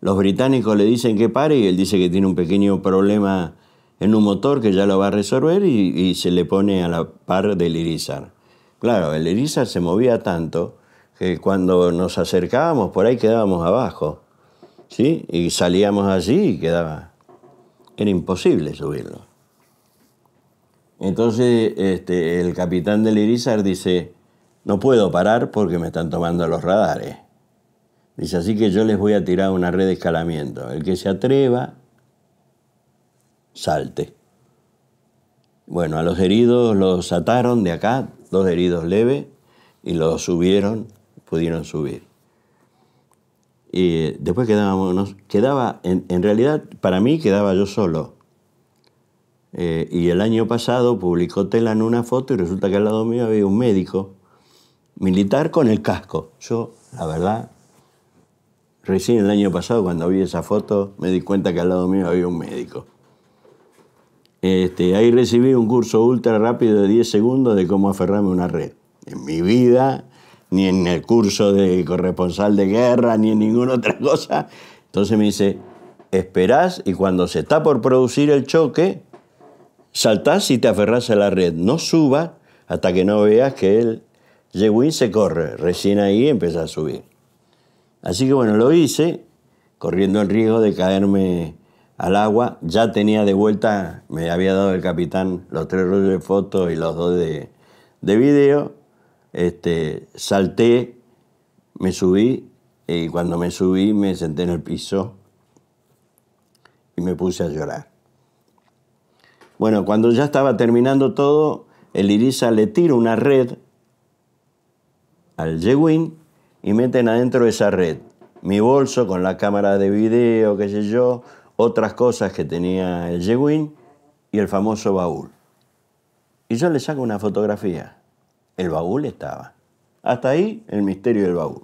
Los británicos le dicen que pare y él dice que tiene un pequeño problema en un motor que ya lo va a resolver y, se le pone a la par del Irizar. Claro, el Irizar se movía tanto que cuando nos acercábamos por ahí quedábamos abajo. ¿sí? Y salíamos allí y quedaba era imposible subirlo. Entonces este, el capitán del Irizar dice, no puedo parar porque me están tomando los radares. Dice, así que yo les voy a tirar una red de escalamiento. El que se atreva, salte. Bueno, a los heridos los ataron de acá, dos heridos leves, y los subieron, pudieron subir. Y eh, después quedábamos, quedaba, en, realidad para mí quedaba yo solo. Eh, y el año pasado publicó Telan una foto y resulta que al lado mío había un médico militar con el casco. Yo, la verdad, recién el año pasado cuando vi esa foto me di cuenta que al lado mío había un médico. Este, ahí recibí un curso ultra rápido de 10 segundos de cómo aferrarme a una red. En mi vida ni en el curso de corresponsal de guerra, ni en ninguna otra cosa. Entonces me dice, esperás y cuando se está por producir el choque, saltás y te aferrás a la red. No suba hasta que no veas que el Jewin se corre. Recién ahí empezás a subir. Así que bueno, lo hice, corriendo el riesgo de caerme al agua. Ya tenía de vuelta, me había dado el capitán los tres rollos de fotos y los dos de, de video este, salté, me subí y cuando me subí me senté en el piso y me puse a llorar. Bueno, cuando ya estaba terminando todo, el Irisa le tira una red al Yeguin y meten adentro esa red mi bolso con la cámara de video, qué sé yo, otras cosas que tenía el Yeguin y el famoso baúl. Y yo le saco una fotografía. El baúl estaba. Hasta ahí el misterio del baúl.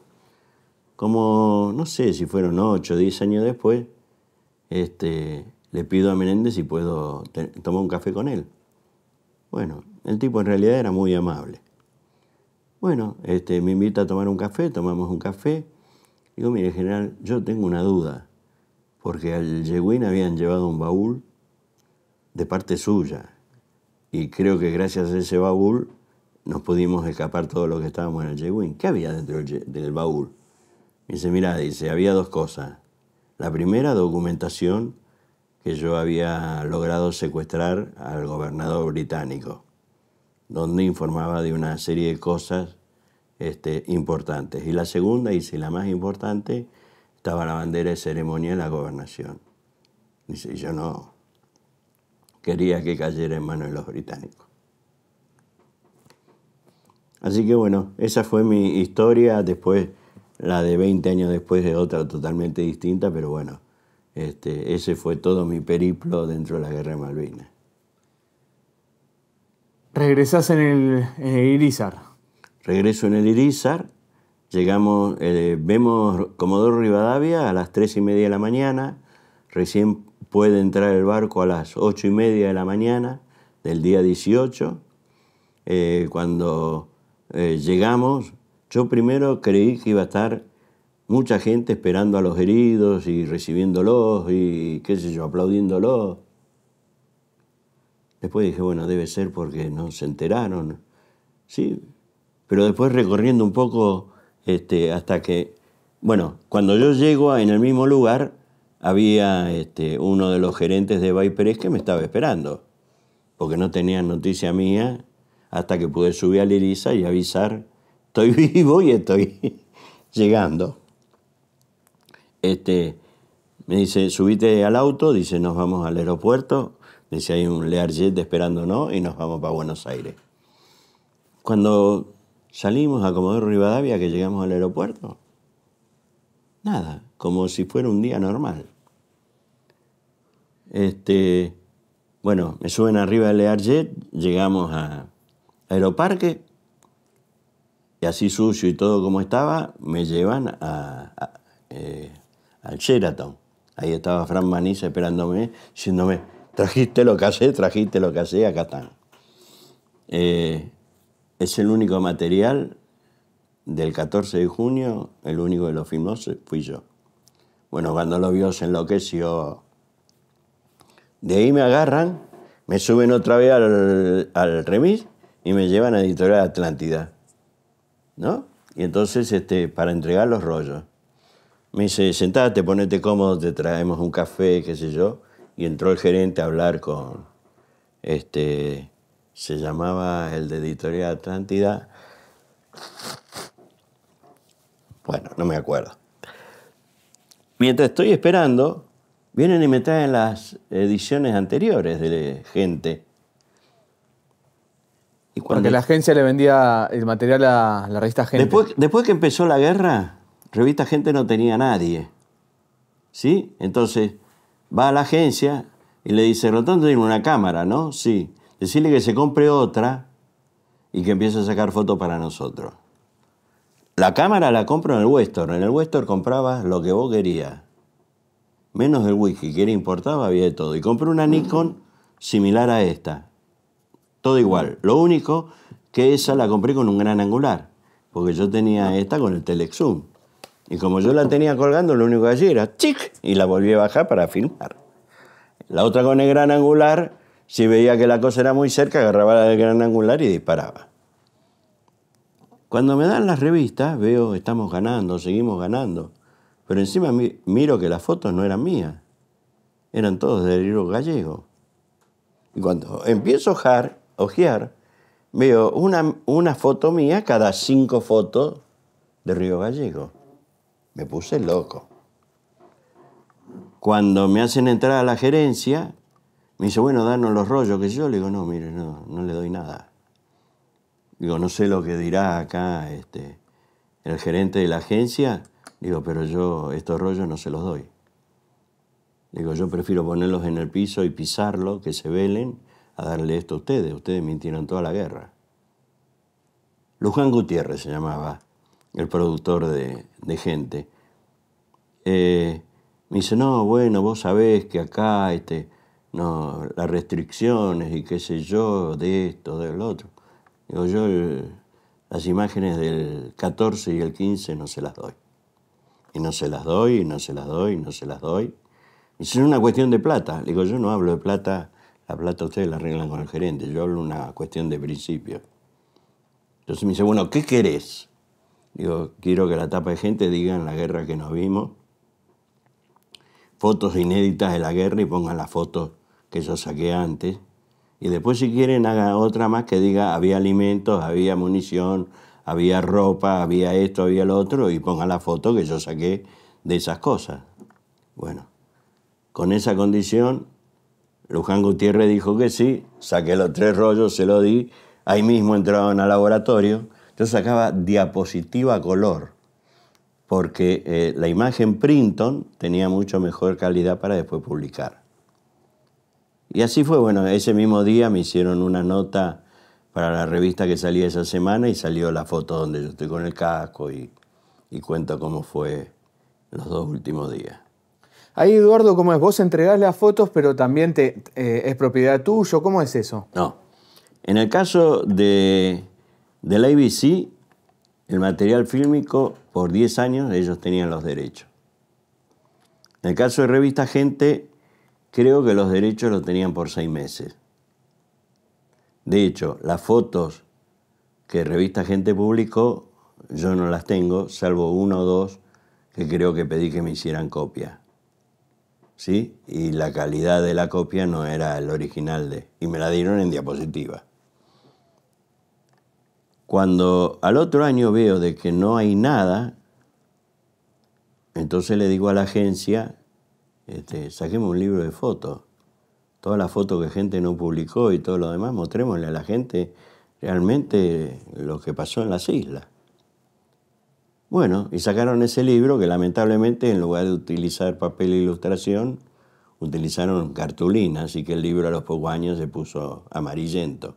Como, no sé si fueron 8 o 10 años después, este, le pido a Menéndez si puedo tomar un café con él. Bueno, el tipo en realidad era muy amable. Bueno, este, me invita a tomar un café, tomamos un café. Digo, mire, general, yo tengo una duda, porque al Yeguín habían llevado un baúl de parte suya, y creo que gracias a ese baúl nos pudimos escapar todo lo que estábamos en el jewin ¿Qué había dentro del baúl? dice, mira, dice, había dos cosas. La primera, documentación que yo había logrado secuestrar al gobernador británico, donde informaba de una serie de cosas este, importantes. Y la segunda, y si la más importante, estaba la bandera de ceremonia de la gobernación. Dice, yo no quería que cayera en manos de los británicos. Así que bueno, esa fue mi historia, después la de 20 años después de otra totalmente distinta, pero bueno, este, ese fue todo mi periplo dentro de la guerra de Malvinas. Regresás en el, Regreso en el Irizar, llegamos, eh, vemos Comodoro Rivadavia a las 3 y media de la mañana, recién puede entrar el barco a las 8 y media de la mañana del día 18, eh, cuando eh, llegamos, yo primero creí que iba a estar mucha gente esperando a los heridos y recibiéndolos y qué sé yo, aplaudiéndolos. Después dije, bueno, debe ser porque no se enteraron. Sí, pero después recorriendo un poco este, hasta que, bueno, cuando yo llego en el mismo lugar, había este, uno de los gerentes de Vipers que me estaba esperando, porque no tenían noticia mía hasta que pude subir a Lirisa y avisar, estoy vivo y estoy llegando. Este, me dice, subite al auto, dice, nos vamos al aeropuerto, dice, hay un Learjet esperándonos y nos vamos para Buenos Aires. Cuando salimos a Comodoro Rivadavia, que llegamos al aeropuerto, nada, como si fuera un día normal. Este, bueno, me suben arriba del Learjet, llegamos a, Aeroparque, y así sucio y todo como estaba, me llevan eh, al Sheraton. Ahí estaba Fran Manisa esperándome, diciéndome, trajiste lo que hace, trajiste lo que hace, acá están. Eh, es el único material del 14 de junio, el único que lo filmó fui yo. Bueno, cuando lo vio se enloqueció. De ahí me agarran, me suben otra vez al remis y me llevan a Editorial Atlántida, ¿no? Y entonces, este, para entregar los rollos. Me dice, sentate, ponete cómodo, te traemos un café, qué sé yo. Y entró el gerente a hablar con, este, se llamaba el de Editorial Atlántida. Bueno, no me acuerdo. Mientras estoy esperando, vienen y me traen las ediciones anteriores de gente porque la agencia le vendía el material a la revista Gente. Después, que empezó la guerra, revista Gente no tenía nadie. ¿Sí? Entonces va a la agencia y le dice, Rotondo tiene una cámara, ¿no? Sí. Decirle que se compre otra y que empiece a sacar fotos para nosotros. La cámara la compro en el Westor. En el Westor comprabas lo que vos querías. Menos el whisky, que era importado, había de todo. Y compré una Nikon similar a esta todo igual. Lo único que esa la compré con un gran angular, porque yo tenía ah. esta con el telexum Y como yo la tenía colgando, lo único que hacía era chic y la volví a bajar para filmar. La otra con el gran angular, si veía que la cosa era muy cerca, agarraba la del gran angular y disparaba. Cuando me dan las revistas, veo, estamos ganando, seguimos ganando. Pero encima miro que las fotos no eran mías, eran todos de libro gallego. Y cuando empiezo a ojar, ojear, veo una, una foto mía cada cinco fotos de Río Gallego. Me puse loco. Cuando me hacen entrar a la gerencia, me dice, bueno, danos los rollos, que yo le digo, no, mire, no, no le doy nada. Digo, no sé lo que dirá acá este, el gerente de la agencia, digo, pero yo estos rollos no se los doy. Digo, yo prefiero ponerlos en el piso y pisarlo, que se velen, a darle esto a ustedes. Ustedes mintieron toda la guerra. Luján Gutiérrez se llamaba el productor de, gente. Eh, me dice, no, bueno, vos sabés que acá este, no, las restricciones y qué sé yo, de esto, del otro. Digo, yo eh, las imágenes del 14 y el 15 no se las doy. Y no se las doy, y no se las doy, y no se las doy. y dice, es una cuestión de plata. digo, yo no hablo de plata la plata ustedes la arreglan con el gerente, yo hablo una cuestión de principio. Entonces me dice, bueno, ¿qué querés? Digo, quiero que la tapa de gente diga en la guerra que nos vimos, fotos inéditas de la guerra y pongan las fotos que yo saqué antes. Y después si quieren haga otra más que diga había alimentos, había munición, había ropa, había esto, había lo otro, y pongan la foto que yo saqué de esas cosas. Bueno, con esa condición Luján Gutiérrez dijo que sí, saqué los tres rollos, se lo di, ahí mismo entraron al laboratorio. Yo sacaba diapositiva color, porque eh, la imagen Printon tenía mucho mejor calidad para después publicar. Y así fue, bueno, ese mismo día me hicieron una nota para la revista que salía esa semana y salió la foto donde yo estoy con el casco y cuento cómo fue los dos últimos días. Ahí, Eduardo, ¿cómo es? Vos entregás las fotos, pero también te, eh, es propiedad tuyo, ¿Cómo es eso? No. En el caso de, la ABC, el material fílmico, por 10 años, ellos tenían los derechos. En el caso de Revista Gente, creo que los derechos los tenían por 6 meses. De hecho, las fotos que Revista Gente publicó, yo no las tengo, salvo uno o dos que creo que pedí que me hicieran copia. Y la calidad de la copia no era el original de... Y me la dieron en diapositiva. Cuando al otro año veo de que no hay nada, entonces le digo a la agencia, este, saquemos un libro de fotos. Todas las fotos que gente no publicó y todo lo demás, mostrémosle a la gente realmente lo que pasó en las islas. Bueno, y sacaron ese libro que lamentablemente en lugar de utilizar papel e ilustración, utilizaron cartulina, así que el libro a los pocos años se puso amarillento.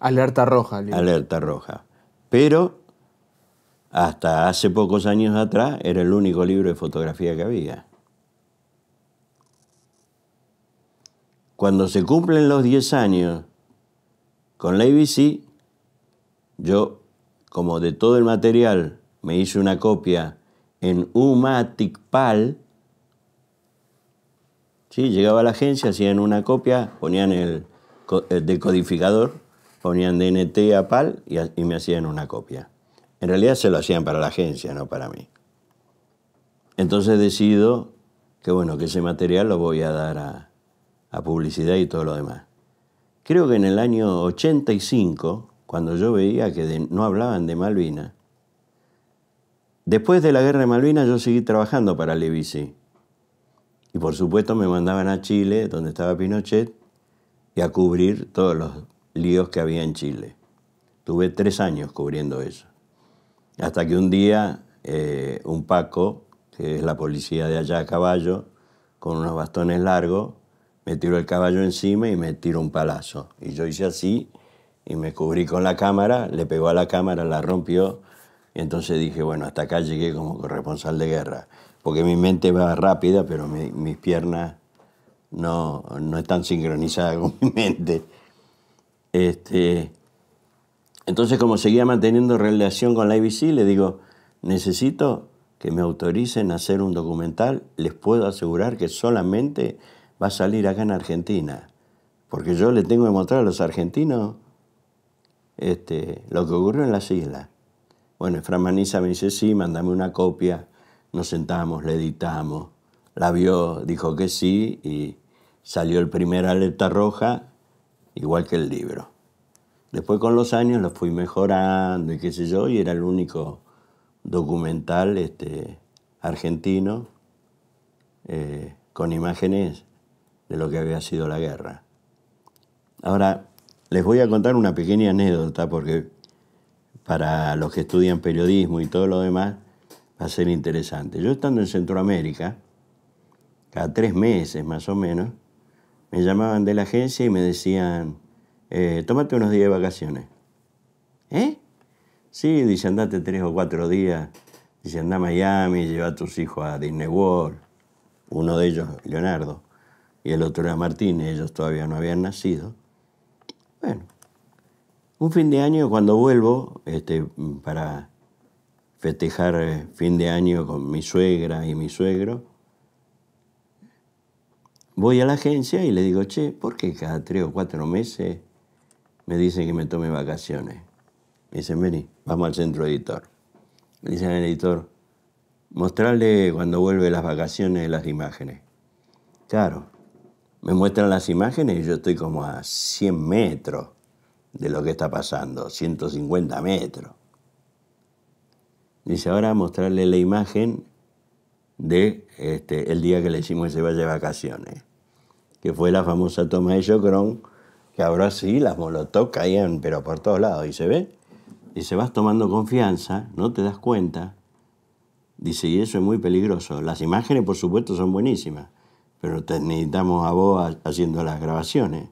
Alerta roja. Alerta roja. Pero hasta hace pocos años atrás era el único libro de fotografía que había. Cuando se cumplen los 10 años con la ABC, yo, como de todo el material me hice una copia en Umaticpal. Sí, llegaba a la agencia, hacían una copia, ponían el, decodificador, ponían DNT a PAL y, me hacían una copia. En realidad se lo hacían para la agencia, no para mí. Entonces decido que bueno, que ese material lo voy a dar a, publicidad y todo lo demás. Creo que en el año 85, cuando yo veía que no hablaban de Malvinas, Después de la guerra de Malvinas yo seguí trabajando para Levisi. Y por supuesto me mandaban a Chile, donde estaba Pinochet, y a cubrir todos los líos que había en Chile. Tuve tres años cubriendo eso. Hasta que un día eh, un Paco, que es la policía de allá a caballo, con unos bastones largos, me tiró el caballo encima y me tiró un palazo. Y yo hice así y me cubrí con la cámara, le pegó a la cámara, la rompió entonces dije, bueno, hasta acá llegué como corresponsal de guerra, porque mi mente va rápida, pero mis piernas no, están sincronizadas con mi mente. Este, entonces, como seguía manteniendo relación con la IBC, le digo, necesito que me autoricen a hacer un documental, les puedo asegurar que solamente va a salir acá en Argentina, porque yo le tengo que mostrar a los argentinos este, lo que ocurrió en las islas. Bueno, Fran Manisa me dice, sí, mándame una copia, nos sentamos, la editamos. La vio, dijo que sí y salió el primer alerta roja, igual que el libro. Después con los años lo fui mejorando y qué sé yo, y era el único documental este, argentino eh, con imágenes de lo que había sido la guerra. Ahora, les voy a contar una pequeña anécdota porque para los que estudian periodismo y todo lo demás, va a ser interesante. Yo estando en Centroamérica, cada tres meses más o menos, me llamaban de la agencia y me decían, eh, tómate unos días de vacaciones. ¿Eh? Sí, dice, andate tres o cuatro días. Dice, anda a Miami, lleva a tus hijos a Disney World. Uno de ellos, Leonardo, y el otro era Martín, ellos todavía no habían nacido. Bueno, un fin de año cuando vuelvo este, para festejar eh, fin de año con mi suegra y mi suegro, voy a la agencia y le digo, che, ¿por qué cada tres o cuatro meses me dicen que me tome vacaciones? Me dicen, vení, vamos al centro editor. Le dicen al editor, mostrarle cuando vuelve las vacaciones las imágenes. Claro, me muestran las imágenes y yo estoy como a 100 metros de lo que está pasando, 150 metros. Dice, ahora mostrarle la imagen de este, el día que le hicimos ese se de vacaciones, que fue la famosa toma de Jocron, que ahora así, las molotov caían, pero por todos lados, y se ve, y vas tomando confianza, no te das cuenta, dice, y eso es muy peligroso. Las imágenes, por supuesto, son buenísimas, pero necesitamos a vos haciendo las grabaciones.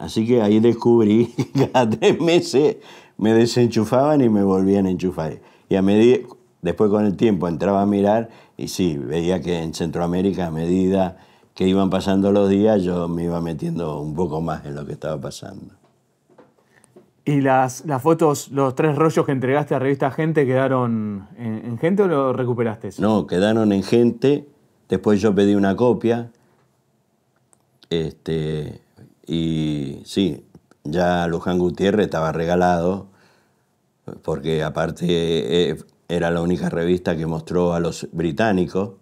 Así que ahí descubrí que cada tres meses me desenchufaban y me volvían a enchufar. Y a medida, después con el tiempo entraba a mirar y sí, veía que en Centroamérica a medida que iban pasando los días yo me iba metiendo un poco más en lo que estaba pasando. ¿Y las, las fotos, los tres rollos que entregaste a revista Gente quedaron en, Gente o lo recuperaste? No, quedaron en Gente. Después yo pedí una copia. Este, y sí, ya Luján Gutiérrez estaba regalado, porque aparte eh, era la única revista que mostró a los británicos.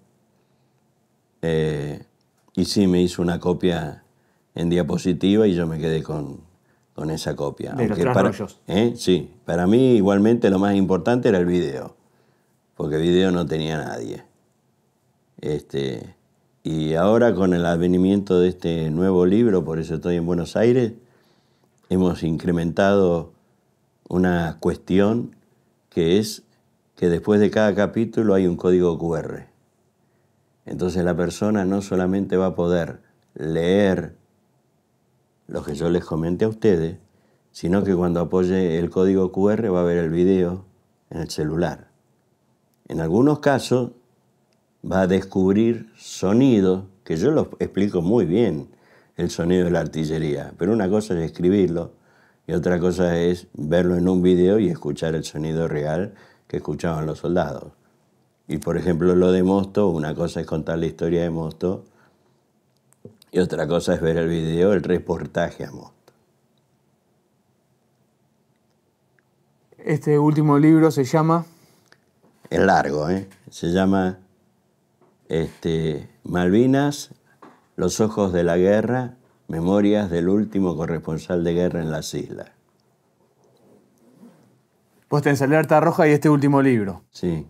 Eh, y sí, me hizo una copia en diapositiva y yo me quedé con, esa copia. ¿eh? Sí, para mí igualmente lo más importante era el video, porque video no tenía nadie. Este, y ahora con el advenimiento de este nuevo libro, por eso estoy en Buenos Aires, hemos incrementado una cuestión que es que después de cada capítulo hay un código QR. Entonces la persona no solamente va a poder leer lo que yo les comenté a ustedes, sino que cuando apoye el código QR va a ver el video en el celular. En algunos casos va a descubrir sonidos, que yo lo explico muy bien, el sonido de la artillería, pero una cosa es escribirlo y otra cosa es verlo en un video y escuchar el sonido real que escuchaban los soldados. Y por ejemplo lo de Mosto, una cosa es contar la historia de Mosto y otra cosa es ver el video, el reportaje a Mosto. Este último libro se llama... Es largo, ¿eh? Se llama este, Malvinas, Los Ojos de la Guerra, Memorias del último corresponsal de guerra en las islas. Vos tenés Alerta Roja y este último libro. Sí.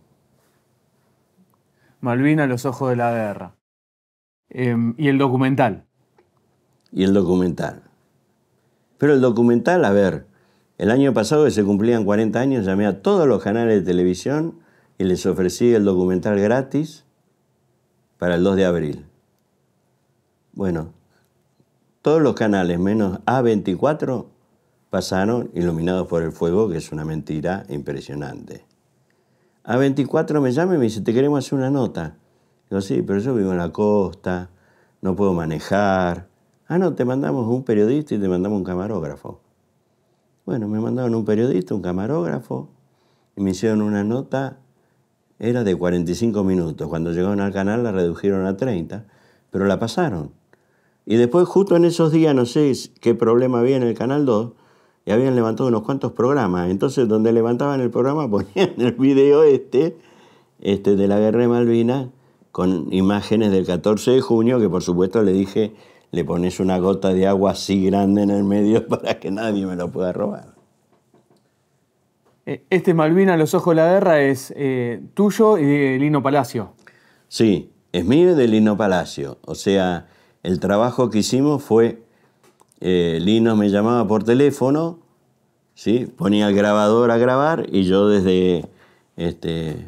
Malvinas, Los Ojos de la Guerra. Em, y el documental. Y el documental. Pero el documental, a ver, el año pasado que se cumplían 40 años, llamé a todos los canales de televisión y les ofrecí el documental gratis para el 2 de abril. Bueno, todos los canales menos A24 pasaron iluminados por el fuego, que es una mentira impresionante. A24 me llama y me dice, te queremos hacer una nota. Digo, sí, pero yo vivo en la costa, no puedo manejar. Ah, no, te mandamos un periodista y te mandamos un camarógrafo. Bueno, me mandaron un periodista, un camarógrafo, y me hicieron una nota era de 45 minutos. Cuando llegaron al canal la redujeron a 30, pero la pasaron. Y después, justo en esos días, no sé qué problema había en el Canal 2, y habían levantado unos cuantos programas. Entonces, donde levantaban el programa, ponían el video este, este de la guerra de Malvinas, con imágenes del 14 de junio, que por supuesto le dije, le pones una gota de agua así grande en el medio para que nadie me lo pueda robar. Eh, este Malvina los ojos de la guerra es eh, tuyo y de Lino Palacio. Sí, es mío y de Lino Palacio. O sea, el trabajo que hicimos fue, eh, Lino me llamaba por teléfono, ¿sí? ponía el grabador a grabar y yo desde, este,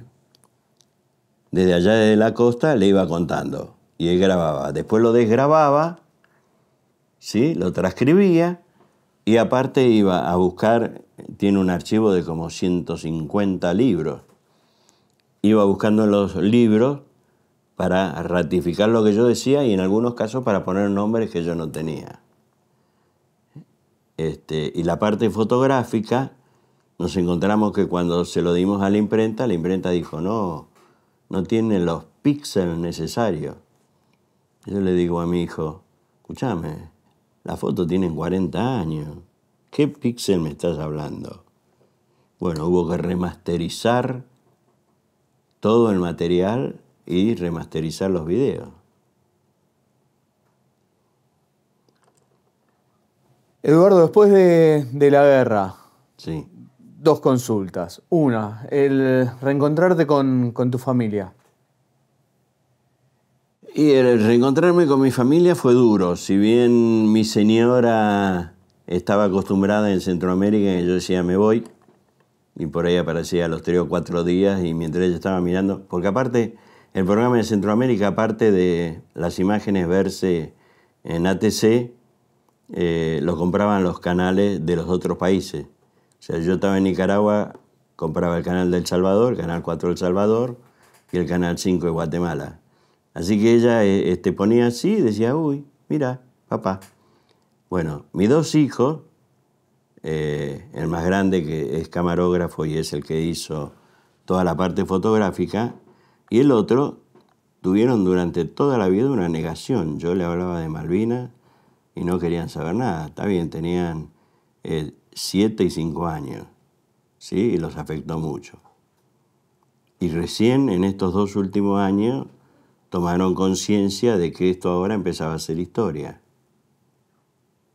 desde allá de la costa le iba contando. Y él grababa. Después lo desgrababa, ¿sí? lo transcribía y aparte iba a buscar, tiene un archivo de como 150 libros. Iba buscando los libros para ratificar lo que yo decía y en algunos casos para poner nombres que yo no tenía. Este, y la parte fotográfica, nos encontramos que cuando se lo dimos a la imprenta, la imprenta dijo, no, no tiene los píxeles necesarios. Yo le digo a mi hijo, escúchame, la foto tiene 40 años. ¿Qué píxel me estás hablando? Bueno, hubo que remasterizar todo el material y remasterizar los videos. Eduardo, después de, la guerra, dos consultas. Una, el reencontrarte con tu familia. Y el reencontrarme con mi familia fue duro. Si bien mi señora estaba acostumbrada en Centroamérica, y yo decía, me voy, y por ahí aparecía los tres o cuatro días, y mientras ella estaba mirando, porque aparte, el programa de Centroamérica, aparte de las imágenes verse en ATC, eh, lo compraban los canales de los otros países. O sea, yo estaba en Nicaragua, compraba el canal del Salvador, el canal 4 del Salvador y el canal 5 de Guatemala. Así que ella eh, este, ponía así y decía, uy, mira, papá. Bueno, mis dos hijos, eh, el más grande que es camarógrafo y es el que hizo toda la parte fotográfica, y el otro tuvieron durante toda la vida una negación. Yo le hablaba de Malvinas y no querían saber nada. Está bien, tenían eh, siete y cinco años, ¿sí? Y los afectó mucho. Y recién en estos dos últimos años tomaron conciencia de que esto ahora empezaba a ser historia.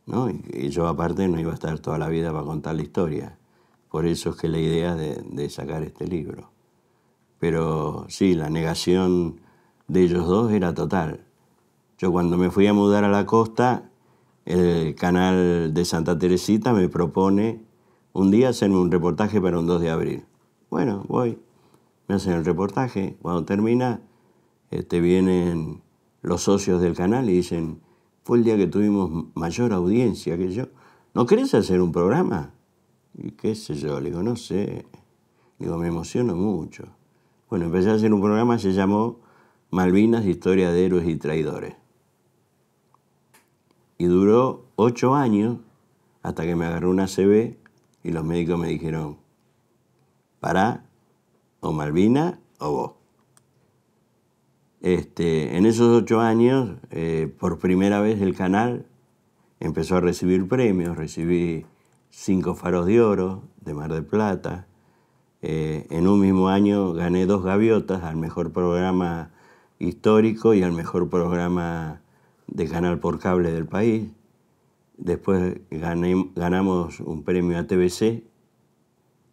¿no? Y yo aparte no iba a estar toda la vida para contar la historia. Por eso es que la idea de, de sacar este libro. Pero sí, la negación de ellos dos era total. Yo cuando me fui a mudar a la costa, el canal de Santa Teresita me propone un día hacerme un reportaje para un 2 de abril. Bueno, voy, me hacen el reportaje, cuando termina este, vienen los socios del canal y dicen, fue el día que tuvimos mayor audiencia que yo. ¿No querés hacer un programa? Y qué sé yo, le digo, no sé. digo, me emociono mucho. Bueno, empecé a hacer un programa, se llamó Malvinas, Historia de Héroes y Traidores. Y duró ocho años hasta que me agarró una CB y los médicos me dijeron, pará, o Malvina o vos. Este, en esos ocho años, eh, por primera vez el canal empezó a recibir premios. Recibí cinco faros de oro de Mar del Plata. Eh, en un mismo año gané dos gaviotas al mejor programa histórico y al mejor programa de canal por cable del país. Después ganamos un premio a TBC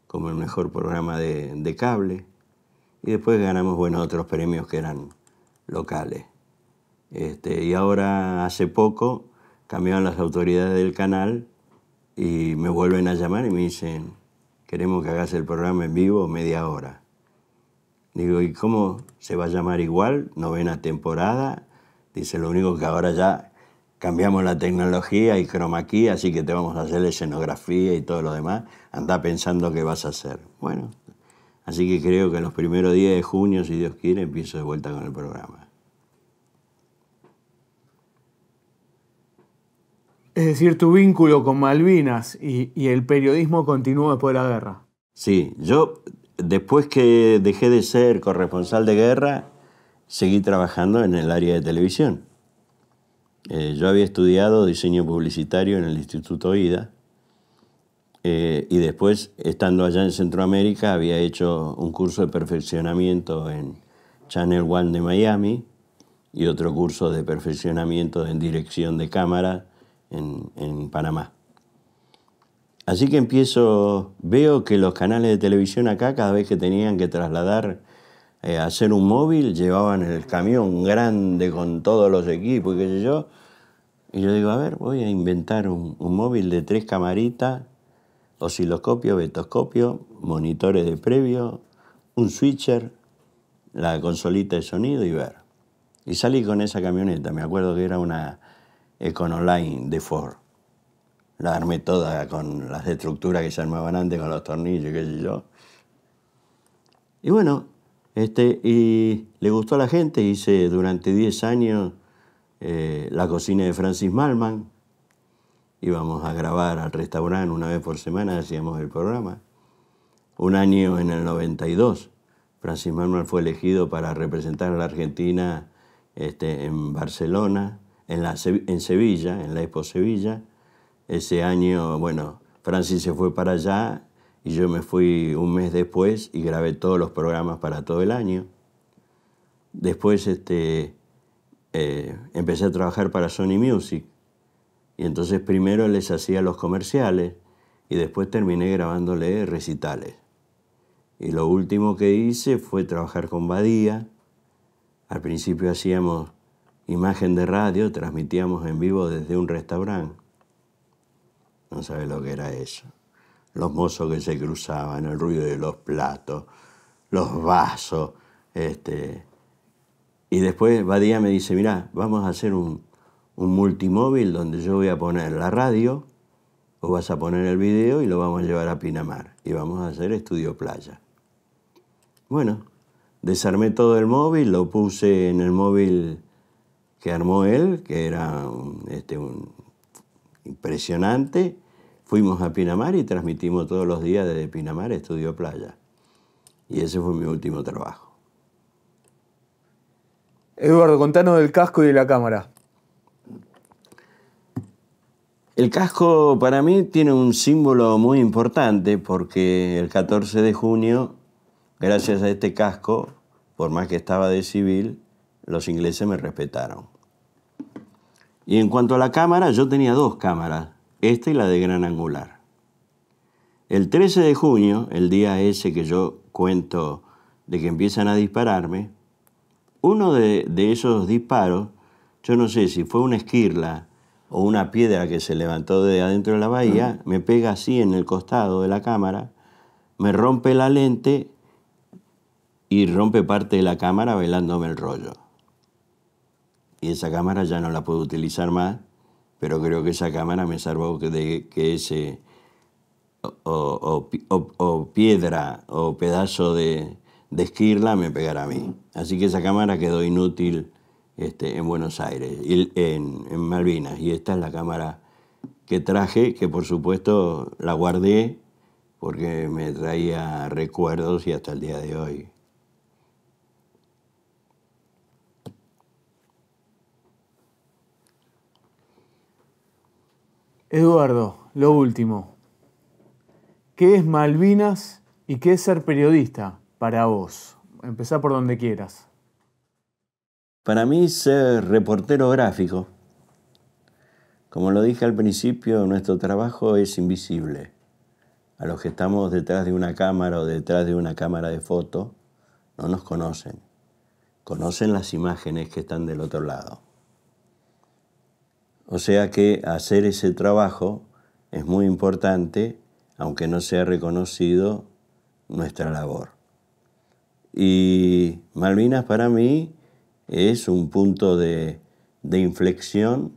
como el mejor programa de, de cable. Y después ganamos bueno, otros premios que eran locales. Este, y ahora hace poco cambiaron las autoridades del canal y me vuelven a llamar y me dicen, queremos que hagas el programa en vivo media hora. Digo, ¿y cómo se va a llamar igual? Novena temporada. Dice, lo único que ahora ya cambiamos la tecnología y cromaquía, así que te vamos a hacer la escenografía y todo lo demás. Anda pensando qué vas a hacer. Bueno, Así que creo que los primeros días de junio, si Dios quiere, empiezo de vuelta con el programa. Es decir, tu vínculo con Malvinas y, el periodismo continuó después de la guerra. Sí, yo después que dejé de ser corresponsal de guerra, seguí trabajando en el área de televisión. Eh, yo había estudiado diseño publicitario en el Instituto IDA eh, y después, estando allá en Centroamérica, había hecho un curso de perfeccionamiento en Channel One de Miami y otro curso de perfeccionamiento en dirección de cámara en, Panamá. Así que empiezo, veo que los canales de televisión acá, cada vez que tenían que trasladar, eh, hacer un móvil, llevaban el camión grande con todos los equipos y qué sé yo. Y yo digo, a ver, voy a inventar un, un móvil de tres camaritas osciloscopio, vetoscopio, monitores de previo, un switcher, la consolita de sonido y ver. Y salí con esa camioneta, me acuerdo que era una Econoline de Ford. La armé toda con las estructuras que se armaban antes, con los tornillos, qué sé yo. Y bueno, este, y le gustó a la gente, hice durante 10 años eh, la cocina de Francis Malman, íbamos a grabar al restaurante una vez por semana, hacíamos el programa. Un año en el 92, Francis Manuel fue elegido para representar a la Argentina este, en Barcelona, en, la, en Sevilla, en la Expo Sevilla. Ese año, bueno, Francis se fue para allá y yo me fui un mes después y grabé todos los programas para todo el año. Después este, eh, empecé a trabajar para Sony Music y entonces primero les hacía los comerciales y después terminé grabándole recitales. Y lo último que hice fue trabajar con Badía. Al principio hacíamos imagen de radio, transmitíamos en vivo desde un restaurante. No sabe lo que era eso. Los mozos que se cruzaban, el ruido de los platos, los vasos, este. Y después Badía me dice, mira vamos a hacer un, un multimóvil donde yo voy a poner la radio, o vas a poner el video y lo vamos a llevar a Pinamar y vamos a hacer estudio playa. Bueno, desarmé todo el móvil, lo puse en el móvil que armó él, que era este, un impresionante. Fuimos a Pinamar y transmitimos todos los días desde Pinamar Estudio Playa. Y ese fue mi último trabajo. Eduardo, contanos del casco y de la cámara. El casco para mí tiene un símbolo muy importante porque el 14 de junio, gracias a este casco, por más que estaba de civil, los ingleses me respetaron. Y en cuanto a la cámara, yo tenía dos cámaras, esta y la de gran angular. El 13 de junio, el día ese que yo cuento de que empiezan a dispararme, uno de, de esos disparos, yo no sé si fue una esquirla o una piedra que se levantó de adentro de la bahía, me pega así en el costado de la cámara, me rompe la lente y rompe parte de la cámara velándome el rollo. Y esa cámara ya no la puedo utilizar más, pero creo que esa cámara me salvó de que ese o, piedra o pedazo de, de esquirla me pegara a mí. Así que esa cámara quedó inútil este, en Buenos Aires, en, en, Malvinas. Y esta es la cámara que traje, que por supuesto la guardé porque me traía recuerdos y hasta el día de hoy. Eduardo, lo último. ¿Qué es Malvinas y qué es ser periodista para vos? Empezá por donde quieras. Para mí ser reportero gráfico, como lo dije al principio, nuestro trabajo es invisible. A los que estamos detrás de una cámara o detrás de una cámara de foto, no nos conocen. Conocen las imágenes que están del otro lado. O sea que hacer ese trabajo es muy importante, aunque no sea reconocido nuestra labor. Y Malvinas para mí es un punto de, inflexión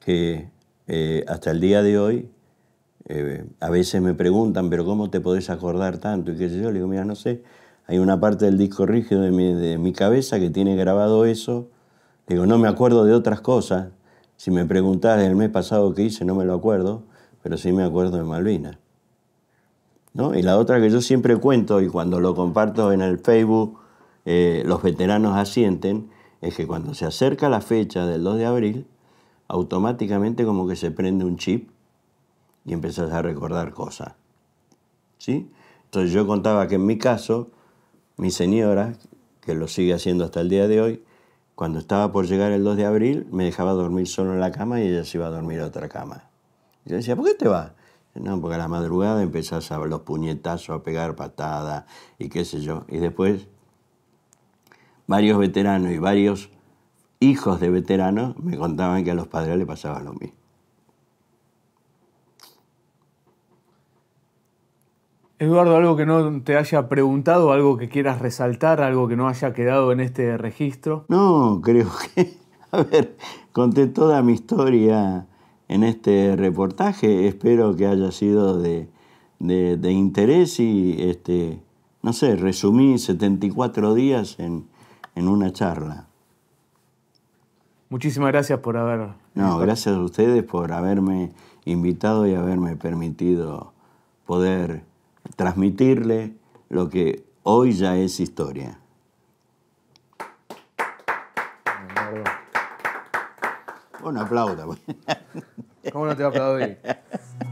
que eh, hasta el día de hoy eh, a veces me preguntan, pero ¿cómo te podés acordar tanto? Y qué sé yo, le digo, mira, no sé, hay una parte del disco rígido de mi, cabeza que tiene grabado eso. digo, no me acuerdo de otras cosas. Si me preguntás el mes pasado que hice, no me lo acuerdo, pero sí me acuerdo de Malvinas. ¿No? Y la otra que yo siempre cuento y cuando lo comparto en el Facebook eh, los veteranos asienten es que cuando se acerca la fecha del 2 de abril, automáticamente como que se prende un chip y empezás a recordar cosas. ¿Sí? Entonces yo contaba que en mi caso, mi señora, que lo sigue haciendo hasta el día de hoy, cuando estaba por llegar el 2 de abril, me dejaba dormir solo en la cama y ella se iba a dormir a otra cama. yo decía, ¿por qué te vas? No, porque a la madrugada empezás a los puñetazos, a pegar patadas y qué sé yo. Y después varios veteranos y varios hijos de veteranos me contaban que a los padres les pasaba lo mismo. Eduardo, algo que no te haya preguntado, algo que quieras resaltar, algo que no haya quedado en este registro. No, creo que, a ver, conté toda mi historia en este reportaje. Espero que haya sido de, interés y, este, no sé, resumí 74 días en, en una charla. Muchísimas gracias por haber. No, gracias a ustedes por haberme invitado y haberme permitido poder transmitirle lo que hoy ya es historia. Un aplauso. ¿Cómo no te va